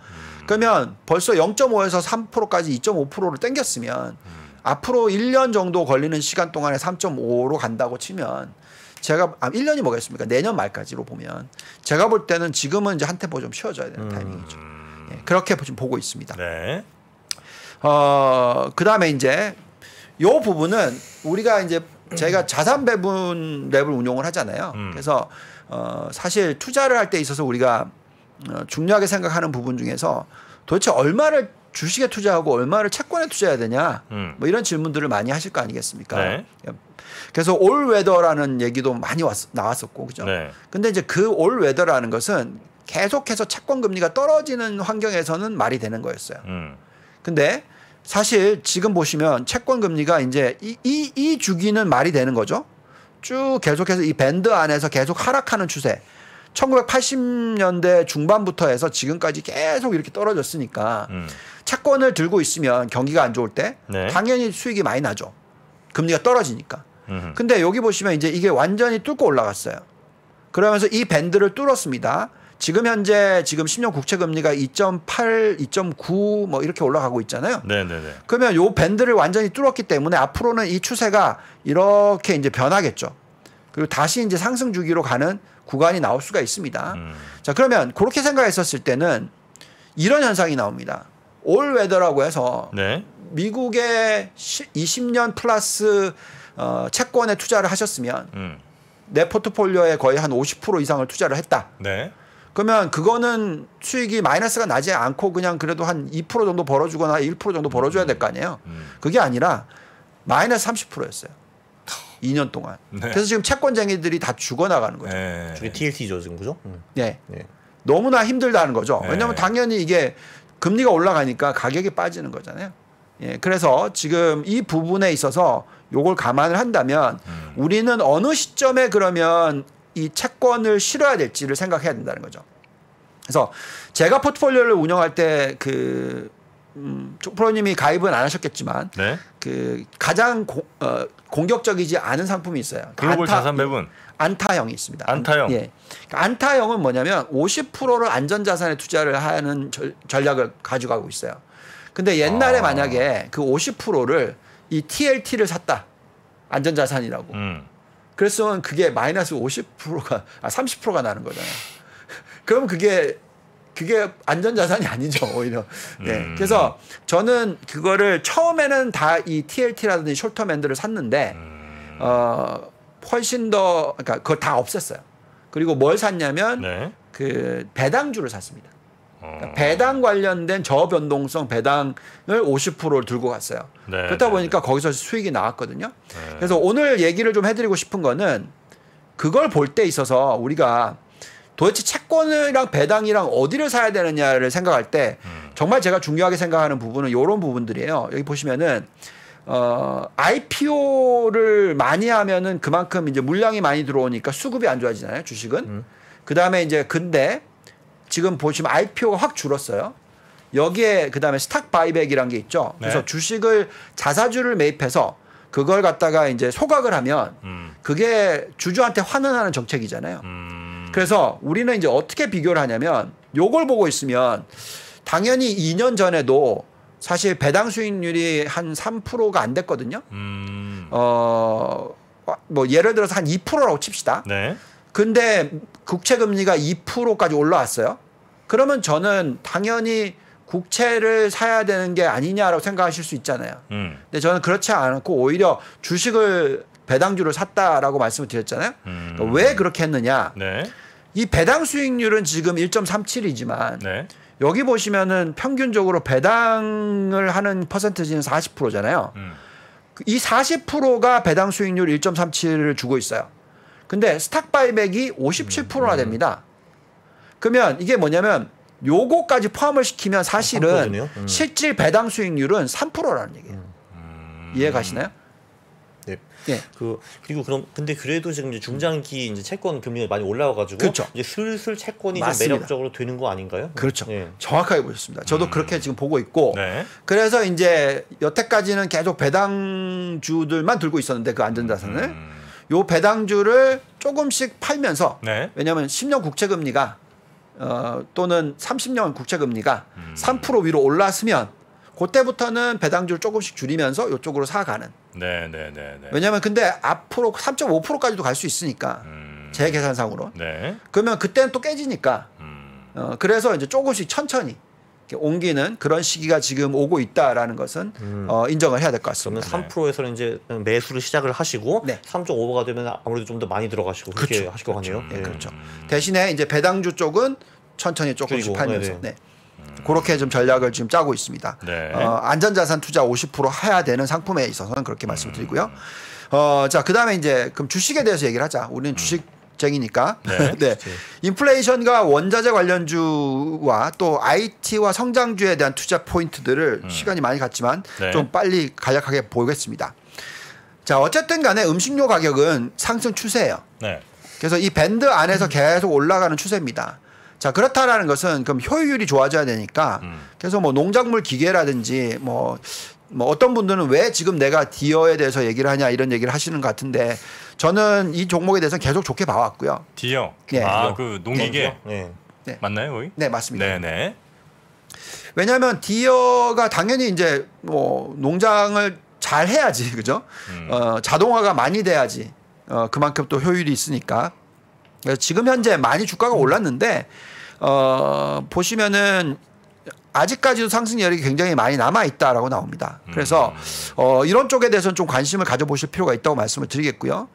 그러면 벌써 0.5에서 3%까지 2.5%를 땡겼으면. 음. 앞으로 1년 정도 걸리는 시간 동안에 3.5로 간다고 치면 제가 아 1년이 뭐겠습니까? 내년 말까지로 보면 제가 볼 때는 지금은 이제 한 템포 좀 쉬어져야 되는 음. 타이밍이죠. 예, 그렇게 지금 보고 있습니다. 네. 어, 그다음에 이제 요 부분은 우리가 이제 제가 자산 배분 랩을 운용을 하잖아요. 음. 그래서 어, 사실 투자를 할 때 있어서 우리가 어, 중요하게 생각하는 부분 중에서 도대체 얼마를 주식에 투자하고 얼마를 채권에 투자해야 되냐 음. 뭐 이런 질문들을 많이 하실 거 아니겠습니까? 네. 예. 그래서 올 웨더라는 얘기도 많이 왔, 나왔었고 그죠? 네. 근데 이제 그 올 웨더라는 것은 계속해서 채권 금리가 떨어지는 환경에서는 말이 되는 거였어요. 음. 근데 사실 지금 보시면 채권 금리가 이제 이, 이, 이 주기는 말이 되는 거죠. 쭉 계속해서 이 밴드 안에서 계속 하락하는 추세. 1980년대 중반부터 해서 지금까지 계속 이렇게 떨어졌으니까 음. 채권을 들고 있으면 경기가 안 좋을 때 네. 당연히 수익이 많이 나죠. 금리가 떨어지니까. 음흠. 근데 여기 보시면 이제 이게 완전히 뚫고 올라갔어요. 그러면서 이 밴드를 뚫었습니다. 지금 현재 지금 10년 국채 금리가 2.8, 2.9 뭐 이렇게 올라가고 있잖아요. 네네네. 네, 네. 그러면 요 밴드를 완전히 뚫었기 때문에 앞으로는 이 추세가 이렇게 이제 변하겠죠. 그리고 다시 이제 상승 주기로 가는 구간이 나올 수가 있습니다. 음. 자, 그러면 그렇게 생각했었을 때는 이런 현상이 나옵니다. 올 웨더라고 해서 네. 미국의 20년 플러스 어, 채권에 투자를 하셨으면 음. 내 포트폴리오에 거의 한 50% 이상을 투자를 했다. 네. 그러면 그거는 수익이 마이너스가 나지 않고 그냥 그래도 한 2% 정도 벌어주거나 1% 정도 벌어줘야 될 거 아니에요. 음. 그게 아니라 마이너스 30%였어요. 2년 동안. 네. 그래서 지금 채권쟁이들이 다 죽어나가는 거죠. 네. 저게 TLT죠 지금 그죠? 음. 네. 네. 너무나 힘들다는 거죠. 네. 왜냐하면 당연히 이게 금리가 올라가니까 가격이 빠지는 거잖아요. 예, 그래서 지금 이 부분에 있어서 요걸 감안을 한다면 음. 우리는 어느 시점에 그러면 이 채권을 실어야 될지를 생각해야 된다는 거죠. 그래서 제가 포트폴리오를 운영할 때그 음, 프로님이 가입은 안 하셨겠지만 네? 그 가장 고, 어, 공격적이지 않은 상품이 있어요. 그러니까 글로벌 안타, 자산 배분 예, 안타형이 있습니다. 안타형. 예. 그러니까 안타형은 뭐냐면 50%를 안전 자산에 투자를 하는 절, 전략을 가지고가고 있어요. 근데 옛날에 아. 만약에 그 50%를 이 TLT를 샀다. 안전 자산이라고. 음. 그랬으면 그게 마이너스 50%가 아 30%가 나는 거잖아요. [LAUGHS] 그럼 그게 그게 안전자산이 [LAUGHS] 아니죠 오히려. 네. 음. 그래서 저는 그거를 처음에는 다 이 TLT라든지 숄터맨들을 샀는데 음. 어 훨씬 더 그러니까 그걸 다 없앴어요. 그리고 뭘 샀냐면 네. 그 배당주를 샀습니다. 그러니까 어. 배당 관련된 저변동성 배당을 50%를 들고 갔어요. 네, 그렇다 네, 보니까 네. 거기서 수익이 나왔거든요. 네. 그래서 오늘 얘기를 좀 해드리고 싶은 거는 그걸 볼 때 있어서 우리가 도대체 채권이랑 배당이랑 어디를 사야 되느냐를 생각할 때 음. 정말 제가 중요하게 생각하는 부분은 이런 부분들이에요. 여기 보시면은 어, IPO를 많이 하면은 그만큼 이제 물량이 많이 들어오니까 수급이 안 좋아지잖아요. 주식은. 음. 그 다음에 이제 근데 지금 보시면 IPO가 확 줄었어요. 여기에 그 다음에 스탁 바이백이란 게 있죠. 네. 그래서 네. 주식을 자사주를 매입해서 그걸 갖다가 이제 소각을 하면 음. 그게 주주한테 환원하는 정책이잖아요. 음. 그래서 우리는 이제 어떻게 비교를 하냐면 요걸 보고 있으면 당연히 2년 전에도 사실 배당 수익률이 한 3%가 안 됐거든요. 음. 어, 뭐 예를 들어서 한 2%라고 칩시다. 네. 근데 국채 금리가 2%까지 올라왔어요. 그러면 저는 당연히 국채를 사야 되는 게 아니냐라고 생각하실 수 있잖아요. 음. 근데 저는 그렇지 않고 오히려 주식을 배당주를 샀다라고 말씀을 드렸잖아요. 음. 그러니까 왜 그렇게 했느냐? 네. 이 배당 수익률은 지금 1.37이지만 네. 여기 보시면은 평균적으로 배당을 하는 퍼센트지는 40%잖아요. 음. 이 40%가 배당 수익률 1.37을 주고 있어요. 근데 스탁 바이백이 57%나 음, 음. 됩니다. 그러면 이게 뭐냐면 요거까지 포함을 시키면 사실은 음. 실질 배당 수익률은 3%라는 얘기예요. 이해 가시나요? 예. 그 그리고 그럼 근데 그래도 지금 이제 중장기 이제 채권 금리가 많이 올라와가지고 그렇죠. 이제 슬슬 채권이 매력적으로 되는 거 아닌가요? 그렇죠. 예. 정확하게 보셨습니다. 저도 음. 그렇게 지금 보고 있고 네. 그래서 이제 여태까지는 계속 배당주들만 들고 있었는데 그 안전자산을 음. 요 배당주를 조금씩 팔면서 네. 왜냐하면 10년 국채 금리가 어, 또는 30년 국채 금리가 음. 3% 위로 올랐으면 그때부터는 배당주를 조금씩 줄이면서 이쪽으로 사가는. 네, 네, 네, 네. 왜냐하면 근데 앞으로 3.5%까지도 갈 수 있으니까 음. 제 계산상으로. 네. 그러면 그때는 또 깨지니까. 음. 어, 그래서 이제 조금씩 천천히 옮기는 그런 시기가 지금 오고 있다라는 것은 음. 어, 인정을 해야 될 것 같습니다. 그러면 3%에서는 이제 매수를 시작을 하시고 네. 3.5%가 되면 아무래도 좀 더 많이 들어가시고 그렇게 그렇죠. 하실 것 같네요. 그렇죠. 네, 예. 그렇죠. 대신에 이제 배당주 쪽은 천천히 조금씩 파면서. 네. 네. 네. 그렇게 좀 전략을 지금 짜고 있습니다. 네. 어, 안전자산 투자 50% 해야 되는 상품에 있어서는 그렇게 말씀드리고요. 음. 어, 자, 그 다음에 이제 그럼 주식에 대해서 얘기를 하자. 우리는 음. 네, [LAUGHS] 네. 주식 쟁이니까. 네. 네. 인플레이션과 원자재 관련주와 또 IT와 성장주에 대한 투자 포인트들을 음. 시간이 많이 갔지만 네. 좀 빨리 간략하게 보겠습니다. 자, 어쨌든 간에 음식료 가격은 상승 추세예요. 네. 그래서 이 밴드 안에서 음. 계속 올라가는 추세입니다. 자 그렇다라는 것은 그럼 효율이 좋아져야 되니까 음. 그래서 뭐 농작물 기계라든지 뭐, 뭐 어떤 분들은 왜 지금 내가 디어에 대해서 얘기를 하냐 이런 얘기를 하시는 것 같은데 저는 이 종목에 대해서 계속 좋게 봐왔고요. 디어. 네. 예. 아그 농기계. 네. 네. 맞나요, 거기? 네, 맞습니다. 네, 네. 왜냐하면 디어가 당연히 이제 뭐 농장을 잘 해야지, [LAUGHS] 그죠? 음. 어, 자동화가 많이 돼야지. 어, 그만큼 또 효율이 있으니까. 지금 현재 많이 주가가 올랐는데 어, 보시면은 아직까지도 상승 여력이 굉장히 많이 남아 있다라고 나옵니다. 그래서 음. 어, 이런 쪽에 대해서는 좀 관심을 가져보실 필요가 있다고 말씀을 드리겠고요.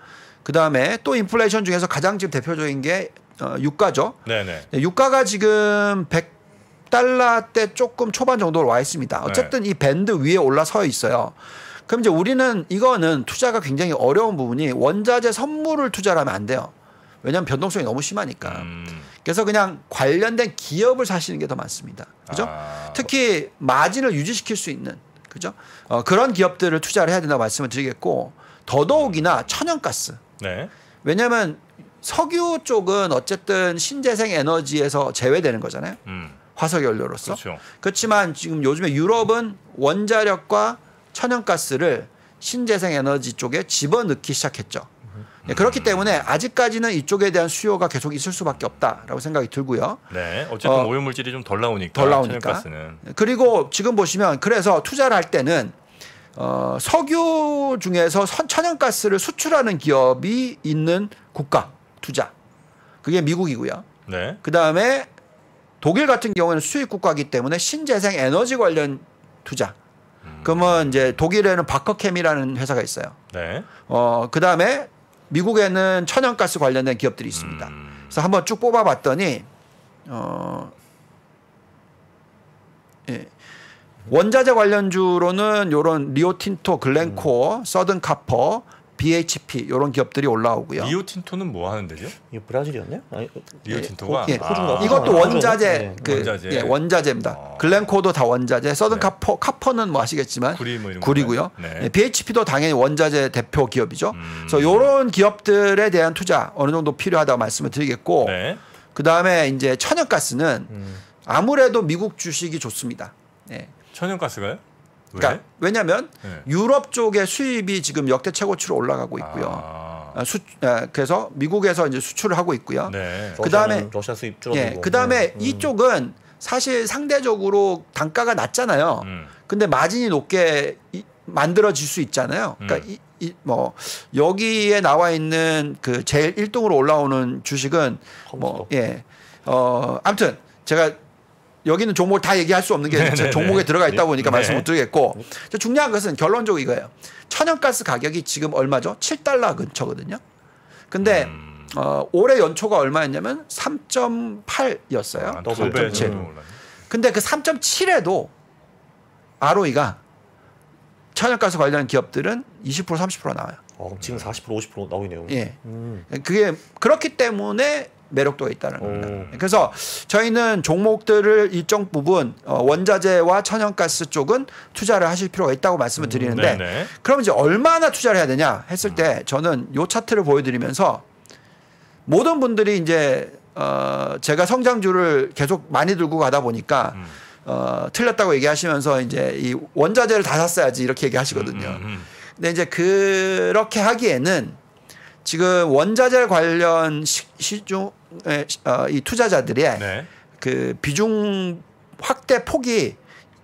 그 다음에 또 인플레이션 중에서 가장 지금 대표적인 게 어, 유가죠. 네네. 네, 유가가 지금 100 달러 대 조금 초반 정도로 와 있습니다. 네. 어쨌든 네. 이 밴드 위에 올라서 있어요. 그럼 이제 우리는 이거는 투자가 굉장히 어려운 부분이 원자재 선물을 투자하면 안 돼요. 왜냐하면 변동성이 너무 심하니까. 음. 그래서 그냥 관련된 기업을 사시는 게 더 많습니다. 그죠? 아... 특히 마진을 유지시킬 수 있는 그죠? 어, 그런 기업들을 투자를 해야 된다고 말씀을 드리겠고 더더욱이나 천연가스. 네. 왜냐하면 석유 쪽은 어쨌든 신재생 에너지에서 제외되는 거잖아요. 음. 화석 연료로서. 그렇죠. 그렇지만 지금 요즘에 유럽은 원자력과 천연가스를 신재생 에너지 쪽에 집어넣기 시작했죠. 예, 그렇기 때문에 아직까지는 이쪽에 대한 수요가 계속 있을 수밖에 없다라고 생각이 들고요. 네, 어쨌든 어, 오염물질이 좀 덜 나오니까. 덜 나오니까. 그리고 지금 보시면 그래서 투자를 할 때는 어, 석유 중에서 선, 천연가스를 수출하는 기업이 있는 국가 투자. 그게 미국이고요. 네. 그 다음에 독일 같은 경우에는 수입 국가이기 때문에 신재생 에너지 관련 투자. 음. 그러면 이제 독일에는 바커캠이라는 회사가 있어요. 네. 어, 그 다음에 미국에는 천연가스 관련된 기업들이 음. 있습니다. 그래서 한번 쭉 뽑아봤더니 어 예. 원자재 관련주로는 요런 리오틴토, 글렌코 서든카퍼, BHP 이런 기업들이 올라오고요. 리오틴토는 뭐 하는 데죠? 이 브라질이었나요? 리오틴토가 네, 예. 아. 이것도 원자재 네. 그 원자재. 예, 원자재입니다. 아. 글렌코도 다 원자재. 서든 네. 카퍼 카퍼는 뭐 아시겠지만 구리 뭐 구리고요. 네. 예, 네, BHP도 당연히 원자재 대표 기업이죠. 음. 그래서 이런 기업들에 대한 투자 어느 정도 필요하다고 말씀을 드리겠고 네. 그 다음에 이제 천연가스는 음. 아무래도 미국 주식이 좋습니다. 예. 천연가스가요? 그러니까 왜? 냐하면 네. 유럽 쪽의 수입이 지금 역대 최고치로 올라가고 있고요. 아. 아 수, 아, 그래서 미국에서 이제 수출을 하고 있고요. 네. 그다음에 러시아 수입 줄어들고. 예, 그다음에 네. 음. 이쪽은 사실 상대적으로 단가가 낮잖아요. 음. 근데 마진이 높게 이, 만들어질 수 있잖아요. 그러니까 음. 이, 이, 뭐 여기에 나와 있는 그 제일 1등으로 올라오는 주식은 뭐 예. 어, 아무튼 제가 여기는 종목을 다 얘기할 수 없는 게 네네네. 네, 네. 종목에 들어가 있다 보니까 네. 말씀 못 드리겠고 중요한 것은 결론적으로 이거예요. 천연가스 가격이 지금 얼마죠? 7달러 근처거든요. 근데 음. 어, 올해 연초가 얼마였냐면 3.8이었어요. 아, 3.7. 근데 그 3.7에도 ROE가 천연가스 관련 기업들은 20% 30% 나와요. 어, 지금 40% 50% 나오네요. 예. 음. 그게 그렇기 때문에 매력도 가 있다는 겁니다. 오. 그래서 저희는 종목들을 일정 부분 어, 원자재와 천연가스 쪽은 투자를 하실 필요가 있다고 말씀을 음, 드리는데 음, 네, 네. 그럼 이제 얼마나 투자를 해야 되냐 했을 때 음. 저는 요 차트를 보여드리면서 모든 분들이 이제 어 제가 성장주를 계속 많이 들고 가다 보니까 음. 어 틀렸다고 얘기하시면서 이제 이 원자재를 다 샀어야지 이렇게 얘기하시거든요. 근데 이제 그렇게 하기에는 지금 원자재 관련 시중 어, 이 투자자들의 네. 그 비중 확대 폭이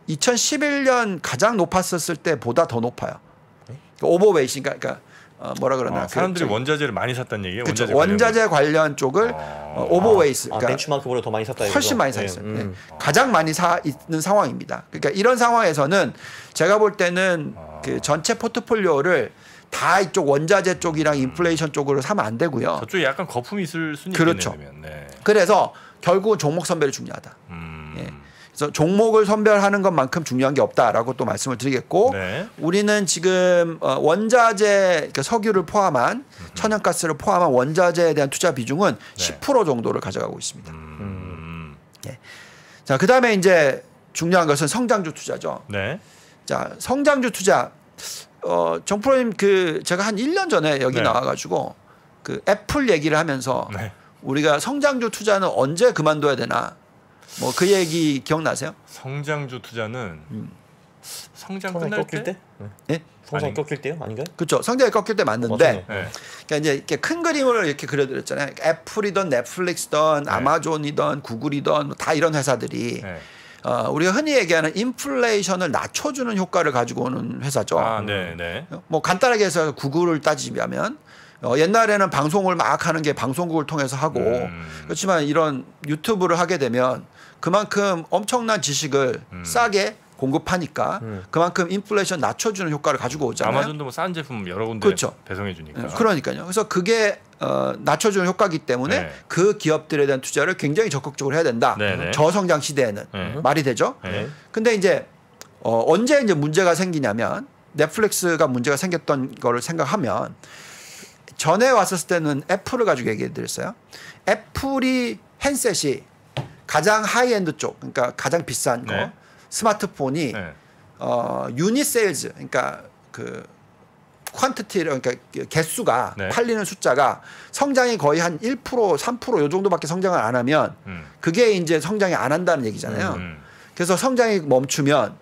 2011년 가장 높았었을 때보다 더 높아요. 그러니까 오버웨이시 그러니까, 그러니까 어, 뭐라 그러나 아, 그 사람들이 원자재를 많이 샀다 얘기예요. 그쵸, 원자재, 원자재 관련, 쪽을 아. 어, 오버웨이스 아, 그러니까 아, 벤치마크보다 더 많이 샀다. 훨씬 많이 샀어요. 예. 네. 음. 네. 가장 많이 사 있는 상황입니다. 그러니까 이런 상황에서는 제가 볼 때는 아. 그 전체 포트폴리오를 다 이쪽 원자재 쪽이랑 인플레이션 쪽으로 사면 안 되고요. 저쪽에 약간 거품이 있을 수는 그렇죠. 네 그래서 결국은 종목 선별이 중요하다. 음. 예. 그래서 종목을 선별하는 것만큼 중요한 게 없다라고 또 말씀을 드리겠고 네. 우리는 지금 어, 원자재 그러니까 석유를 포함한 천연가스를 포함한 원자재에 대한 투자 비중은 네. 10% 정도를 가져가고 있습니다. 음. 예. 자 그다음에 이제 중요한 것은 성장주 투자죠. 네. 자 성장주 투자 어, 정프로님 그 제가 한 1년 전에 여기 네. 나와가지고 그 애플 얘기를 하면서 네. 우리가 성장주 투자는 언제 그만둬야 되나 뭐 그 얘기 기억나세요? 성장주 투자는 음. 성장 끝날 때? 때? 예? 네? 성장 꺾일 때요? 아닌가요? 그렇죠. 성장이 꺾일 때 맞는데 어, 네. 그러니까 이제 이렇게 큰 그림을 이렇게 그려드렸잖아요. 애플이든 넷플릭스든 네. 아마존이든 구글이든 다 이런 회사들이 네. 어, 우리가 흔히 얘기하는 인플레이션을 낮춰주는 효과를 가지고 오는 회사죠. 아, 네, 네. 뭐 간단하게 해서 구글을 따지면 자 어, 옛날에는 방송을 막 하는 게 방송국을 통해서 하고 음. 그렇지만 이런 유튜브를 하게 되면 그만큼 엄청난 지식을 음. 싸게 공급하니까 음. 그만큼 인플레이션 낮춰주는 효과를 가지고 오잖아요. 아마존도 뭐싼 제품 여러 군데 그렇죠. 배송해 주니까. 음, 그러니까요. 그래서 그게 어, 낮춰주는 효과기 때문에 네. 그 기업들에 대한 투자를 굉장히 적극적으로 해야 된다. 네네. 네. 저성장 시대에는 네. 말이 되죠. 네. 네. 근데 이제 어, 언제 이제 문제가 생기냐면 넷플릭스가 문제가 생겼던 거를 생각하면 전에 왔었을 때는 애플을 가지고 얘기해 드렸어요. 애플이 핸셋이 가장 하이엔드 쪽, 그러니까 가장 비싼 거. 네. 스마트폰이 네. 어, 유니세일즈 그러니까 그 퀀티티 그러니까 그 개수가 네. 팔리는 숫자가 성장이 거의 한 1% 3%요 정도밖에 성장을 안 하면 음. 그게 이제 성장이 안 한다는 얘기잖아요. 음, 음. 그래서 성장이 멈추면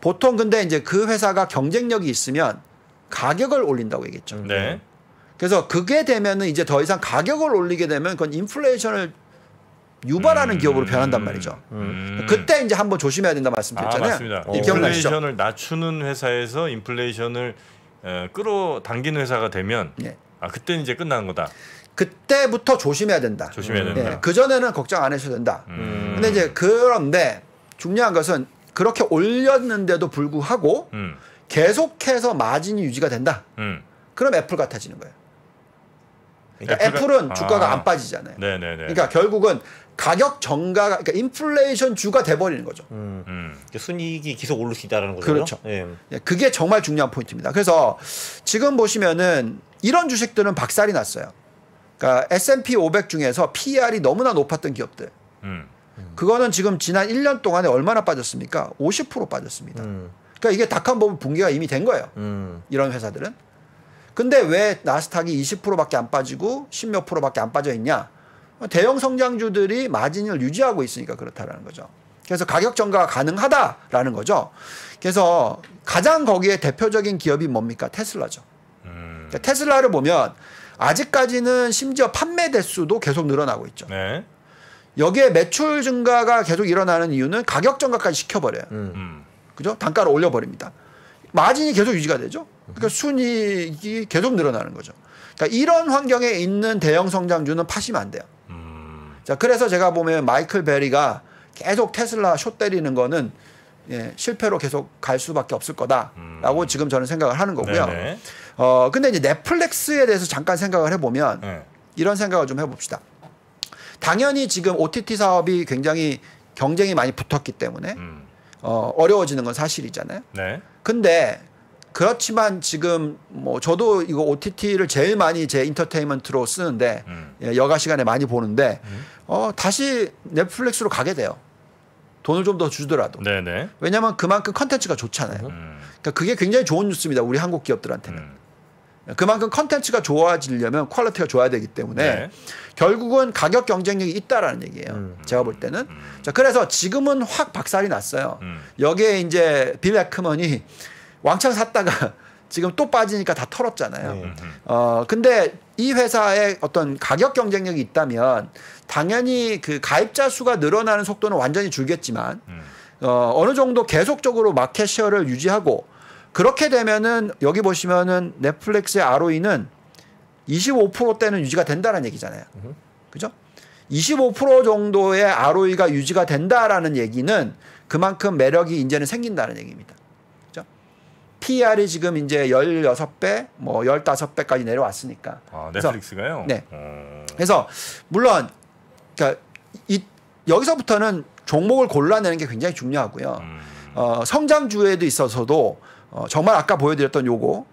보통 근데 이제 그 회사가 경쟁력이 있으면 가격을 올린다고 얘기했죠. 네. 그래서 그게 되면은 이제 더 이상 가격을 올리게 되면 그건 인플레이션을 유발하는 기업으로 음. 변한단 말이죠. 음. 그때 이제 한번 조심해야 된다 아, 말씀드렸잖아요. 아, 기억나시죠? 인플레이션을 낮추는 회사에서 인플레이션을 끌어당기는 회사가 되면 예. 아 그때 이제 끝나는 거다. 그때부터 조심해야 된다. 조심해야 음. 된다. 예, 그 전에는 걱정 안하도 된다. 음. 근데 이제 그런데 중요한 것은 그렇게 올렸는데도 불구하고 음. 계속해서 마진이 유지가 된다. 음. 그럼 애플 같아지는 거예요. 그러니까 애플은 아. 주가가 안 빠지잖아요. 네네네. 네, 네. 그러니까 결국은 가격 정가 그러니까 인플레이션 주가 돼버리는 거죠. 음, 음. 순이익이 계속 오를 수 있다라는 거죠. 그렇죠. 예. 예. 그게 정말 중요한 포인트입니다. 그래서 지금 보시면은 이런 주식들은 박살이 났어요. 그러니까 S&P 500 중에서 PER이 너무나 높았던 기업들. 음, 그거는 지금 지난 1년 동안에 얼마나 빠졌습니까? 50% 빠졌습니다. 음. 그러니까 이게 닭한버블 붕괴가 이미 된 거예요. 음. 이런 회사들은. 근데 왜 나스닥이 20%밖에 안 빠지고 10몇 프로밖에 안 빠져 있냐? 대형 성장주들이 마진을 유지하고 있으니까 그렇다라는 거죠. 그래서 가격 전가가 가능하다라는 거죠. 그래서 가장 거기에 대표적인 기업이 뭡니까? 테슬라죠. 그러니까 테슬라를 보면 아직까지는 심지어 판매 대수도 계속 늘어나고 있죠. 네. 여기에 매출 증가가 계속 일어나는 이유는 가격 전가까지 시켜버려요. 음. 음. 그죠? 단가를 올려버립니다. 마진이 계속 유지가 되죠. 그러니까 순이익이 계속 늘어나는 거죠. 그러니까 이런 환경에 있는 대형 성장주는 파시면 안 돼요. 자, 그래서 제가 보면 마이클 베리가 계속 테슬라 쇼 때리는 거는 예, 실패로 계속 갈 수밖에 없을 거다라고 음. 지금 저는 생각을 하는 거고요. 네네. 어, 근데 이제 넷플릭스에 대해서 잠깐 생각을 해보면 네. 이런 생각을 좀 해봅시다. 당연히 지금 OTT 사업이 굉장히 경쟁이 많이 붙었기 때문에 음. 어, 어려워지는 건 사실이잖아요. 네. 근데 그렇지만 지금 뭐 저도 이거 OTT를 제일 많이 제 인터테인먼트로 쓰는데 음. 예, 여가 시간에 많이 보는데 음. 어, 다시 넷플릭스로 가게 돼요. 돈을 좀 더 주더라도. 네네. 왜냐하면 그만큼 컨텐츠가 좋잖아요. 음. 그러니까 그게 굉장히 좋은 뉴스입니다. 우리 한국 기업들한테는. 음. 예, 그만큼 컨텐츠가 좋아지려면 퀄리티가 좋아야 되기 때문에 네. 결국은 가격 경쟁력이 있다라는 얘기예요. 음. 제가 볼 때는. 음. 자, 그래서 지금은 확 박살이 났어요. 음. 여기에 이제 빌 에크먼이 왕창 샀다가 [LAUGHS] 지금 또 빠지니까 다 털었잖아요. 네. 어 근데 이 회사의 어떤 가격 경쟁력이 있다면 당연히 그 가입자 수가 늘어나는 속도는 완전히 줄겠지만 음. 어 어느 정도 계속적으로 마켓 쉐어를 유지하고 그렇게 되면은 여기 보시면은 넷플릭스의 ROE는 25%대는 유지가 된다는 얘기잖아요. 그죠? 25% 정도의 ROE가 유지가 된다라는 얘기는 그만큼 매력이 이제는 생긴다는 얘기입니다. PER이 지금 이제 16배, 뭐 15배까지 내려왔으니까. 아, 넷플릭스가요? 그래서, 네. 음. 그래서 물론 그러니까 이, 여기서부터는 종목을 골라내는 게 굉장히 중요하고요. 음. 어, 성장주에도 있어서도 어, 정말 아까 보여드렸던 요거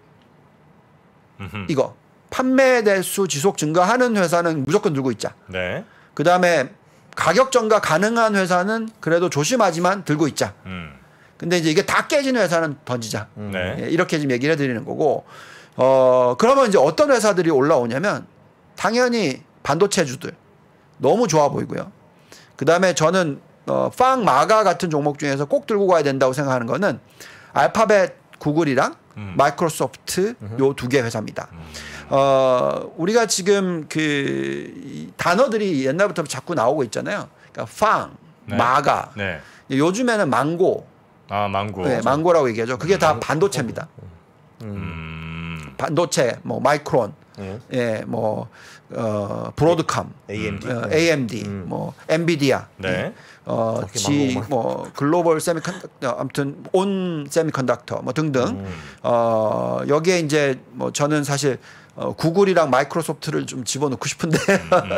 음흠. 이거 판매 대수 지속 증가하는 회사는 무조건 들고 있자. 네. 그 다음에 가격 전가 가능한 회사는 그래도 조심하지만 들고 있자. 음. 근데 이제 이게 다 깨진 회사는 던지자. 음. 네. 예, 이렇게 지금 얘기를 해드리는 거고, 어, 그러면 이제 어떤 회사들이 올라오냐면, 당연히 반도체주들. 너무 좋아 보이고요. 그 다음에 저는, 어, 빵, 마가 같은 종목 중에서 꼭 들고 가야 된다고 생각하는 거는 알파벳 구글이랑 음. 마이크로소프트 요 두 개 회사입니다. 음. 어, 우리가 지금 그 단어들이 옛날부터 자꾸 나오고 있잖아요. 그러니까 빵, 네. 마가. 네. 요즘에는 망고, 아 망고. 네, 망고라고 얘기하죠. 그게 다 반도체입니다. 음. 반도체, 뭐 마이크론, 예, 예 뭐, 어, 브로드컴, AMD, 어, 네. AMD 음. 뭐, 엔비디아, 네. 예. 어, 지, 뭐, 글로벌 세미컨덕터, 어, 아무튼 온 세미컨덕터, 뭐 등등. 음. 어, 여기에 이제 뭐 저는 사실 어, 구글이랑 마이크로소프트를 좀 집어넣고 싶은데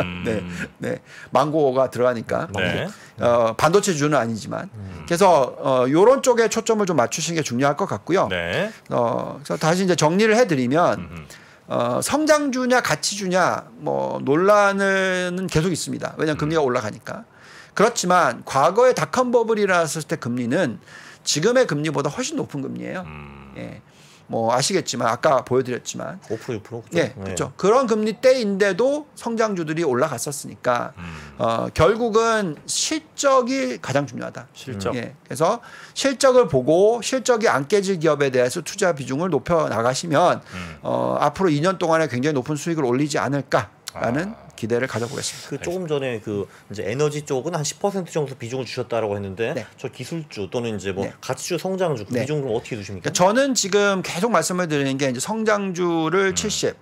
음. [LAUGHS] 네, 네. 망고가 들어가니까 음. 네. 어, 반도체주는 아니지만 음. 그래서 어, 요런 쪽에 초점을 좀 맞추시는 게 중요할 것 같고요. 네. 어, 그래서 다시 이제 정리를 해드리면 음. 어, 성장 주냐 가치 주냐 뭐 논란은 계속 있습니다. 왜냐하면 금리가 음. 올라가니까. 그렇지만 과거의 닷컴 버블이라 했을 때 금리는 지금의 금리보다 훨씬 높은 금리예요. 음. 예. 뭐 아시겠지만 아까 보여드렸지만 5% 6% 그렇죠. 예, 그렇죠. 네. 그런 금리 때인데도 성장주들이 올라갔었으니까 음. 어, 결국은 실적이 가장 중요하다. 실적. 예, 그래서 실적을 보고 실적이 안 깨질 기업에 대해서 투자 비중을 높여 나가시면 음. 어, 앞으로 2년 동안에 굉장히 높은 수익을 올리지 않을까라는 아. 기대를 가져보겠습니다. 그 조금 전에 그 이제 에너지 쪽은 한 10% 정도 비중을 주셨다라고 했는데 네. 저 기술주 또는 이제 뭐 네. 가치주, 성장주 그 네. 비중 을 어떻게 두십니까? 그러니까 저는 지금 계속 말씀을 드리는 게 이제 성장주를 음. 70,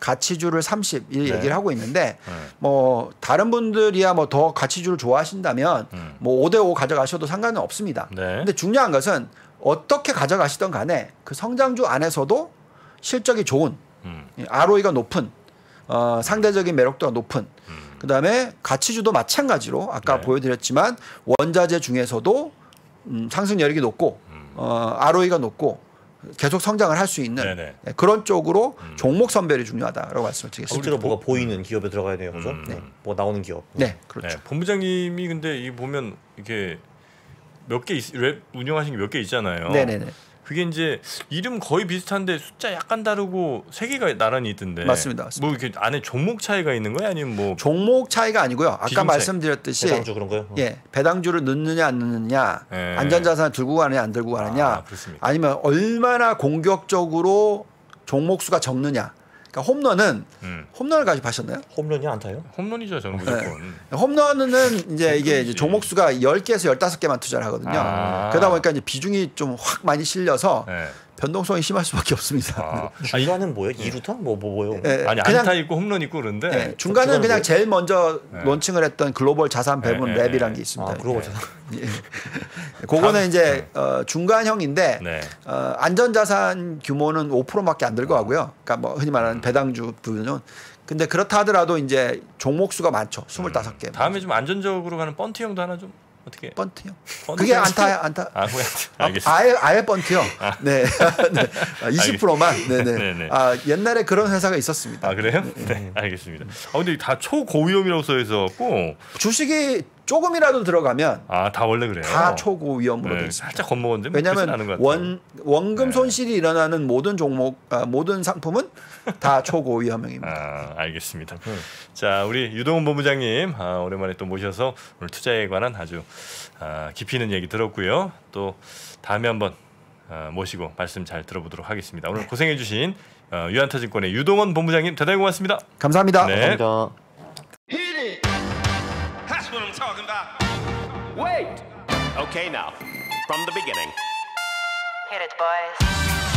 가치주를 30 네. 얘기를 하고 있는데 네. 뭐 다른 분들이야 뭐 더 가치주를 좋아하신다면 음. 뭐 5대 5 가져가셔도 상관은 없습니다. 네. 근데 중요한 것은 어떻게 가져가시던 간에 그 성장주 안에서도 실적이 좋은 음. ROE가 높은 어, 상대적인 매력도가 높은 음. 그다음에 가치주도 마찬가지로 아까 네. 보여드렸지만 원자재 중에서도 음, 상승 여력이 높고 음. 어, ROE가 높고 계속 성장을 할 수 있는 네네. 예, 그런 쪽으로 음. 종목 선별이 중요하다라고 말씀을 드리겠습니다. 실제로 뭐가 음. 보이는 기업에 들어가야 돼요, 그죠? 음. 네. 뭐 나오는 기업. 네, 그렇죠. 네. 본부장님이 근데 이 보면 이게 몇 개 운영하신 게 몇 개 있잖아요. 네네네. 네, 네. 그게 이제 이름 거의 비슷한데 숫자 약간 다르고 세 개가 나란히 있던데. 맞습니다, 맞습니다. 뭐 이렇게 안에 종목 차이가 있는 거예요, 아니면 뭐 종목 차이가 아니고요. 아까 말씀드렸듯이 배당주 그런 거요. 예, 배당주를 넣느냐 안 넣느냐, 예. 안전자산을 들고 가느냐 안 들고 가느냐, 아, 그렇습니까? 아니면 얼마나 공격적으로 종목 수가 적느냐. 그러니까 홈런은 음. 홈런을 가지고봤셨나요 홈런이 안 타요? 홈런이죠, 저는 네. 무조건. 네. 홈런은 이제 이게 이제 종목수가 1 0개에서1 5 개만 투자를 하거든요. 아. 그러다 보니까 이제 비중이 좀 확 많이 실려서 네. 변동성이 심할 수밖에 없습니다. 아, [LAUGHS] 네. 중간은 뭐예요? 2루타? 뭐, 뭐뭐요 네, 아니 그냥, 안타 있고 홈런 있고 그런데 네, 중간은 그냥 뭐... 제일 먼저 네. 론칭을 했던 글로벌 자산 네, 배분 네, 랩이란 게 있습니다. 아, 글로벌 자산. [LAUGHS] 예. 그거는 이제 어, 중간형인데 어, 안전자산 규모는 5%밖에 안 들고 가고요. 그러니까 뭐 흔히 말하는 음. 배당주 부분은 근데 그렇다 하더라도 이제 종목 수가 많죠. 25개. 음. 뭐. 다음에 좀 안전적으로 가는 펀트형도 하나 좀 어떻게? 번트요. 번트? 그게 안타야 안타. 아, 아 알 아예 아예 번트요. 아. 네. [LAUGHS] 네. 20%만. 아, 네네. 아 옛날에 그런 회사가 있었습니다. 아 그래요? 네. 네 알겠습니다. 아 근데 다 초고위험이라고 써있어갖고 주식이 조금이라도 들어가면 아다 원래 그래요. 다 초고 위험으로 네, 살짝 겁먹었는데 뭐 왜냐하면 원 원금 네. 손실이 네. 일어나는 모든 종목 아, 모든 상품은 다 [LAUGHS] 초고 위험형입니다. 아, 알겠습니다. 자 우리 유동훈 본부장님 아, 오랜만에 또 모셔서 오늘 투자에 관한 아주 아, 깊이 있는 얘기 들었고요. 또 다음에 한번 아, 모시고 말씀 잘 들어보도록 하겠습니다. 오늘 네. 고생해주신 어, 유한타증권의 유동원 본부장님 대단히 고맙습니다. 감사합니다. 네. 감사합니다. Wait! Okay, now, from the beginning. Hit it, boys.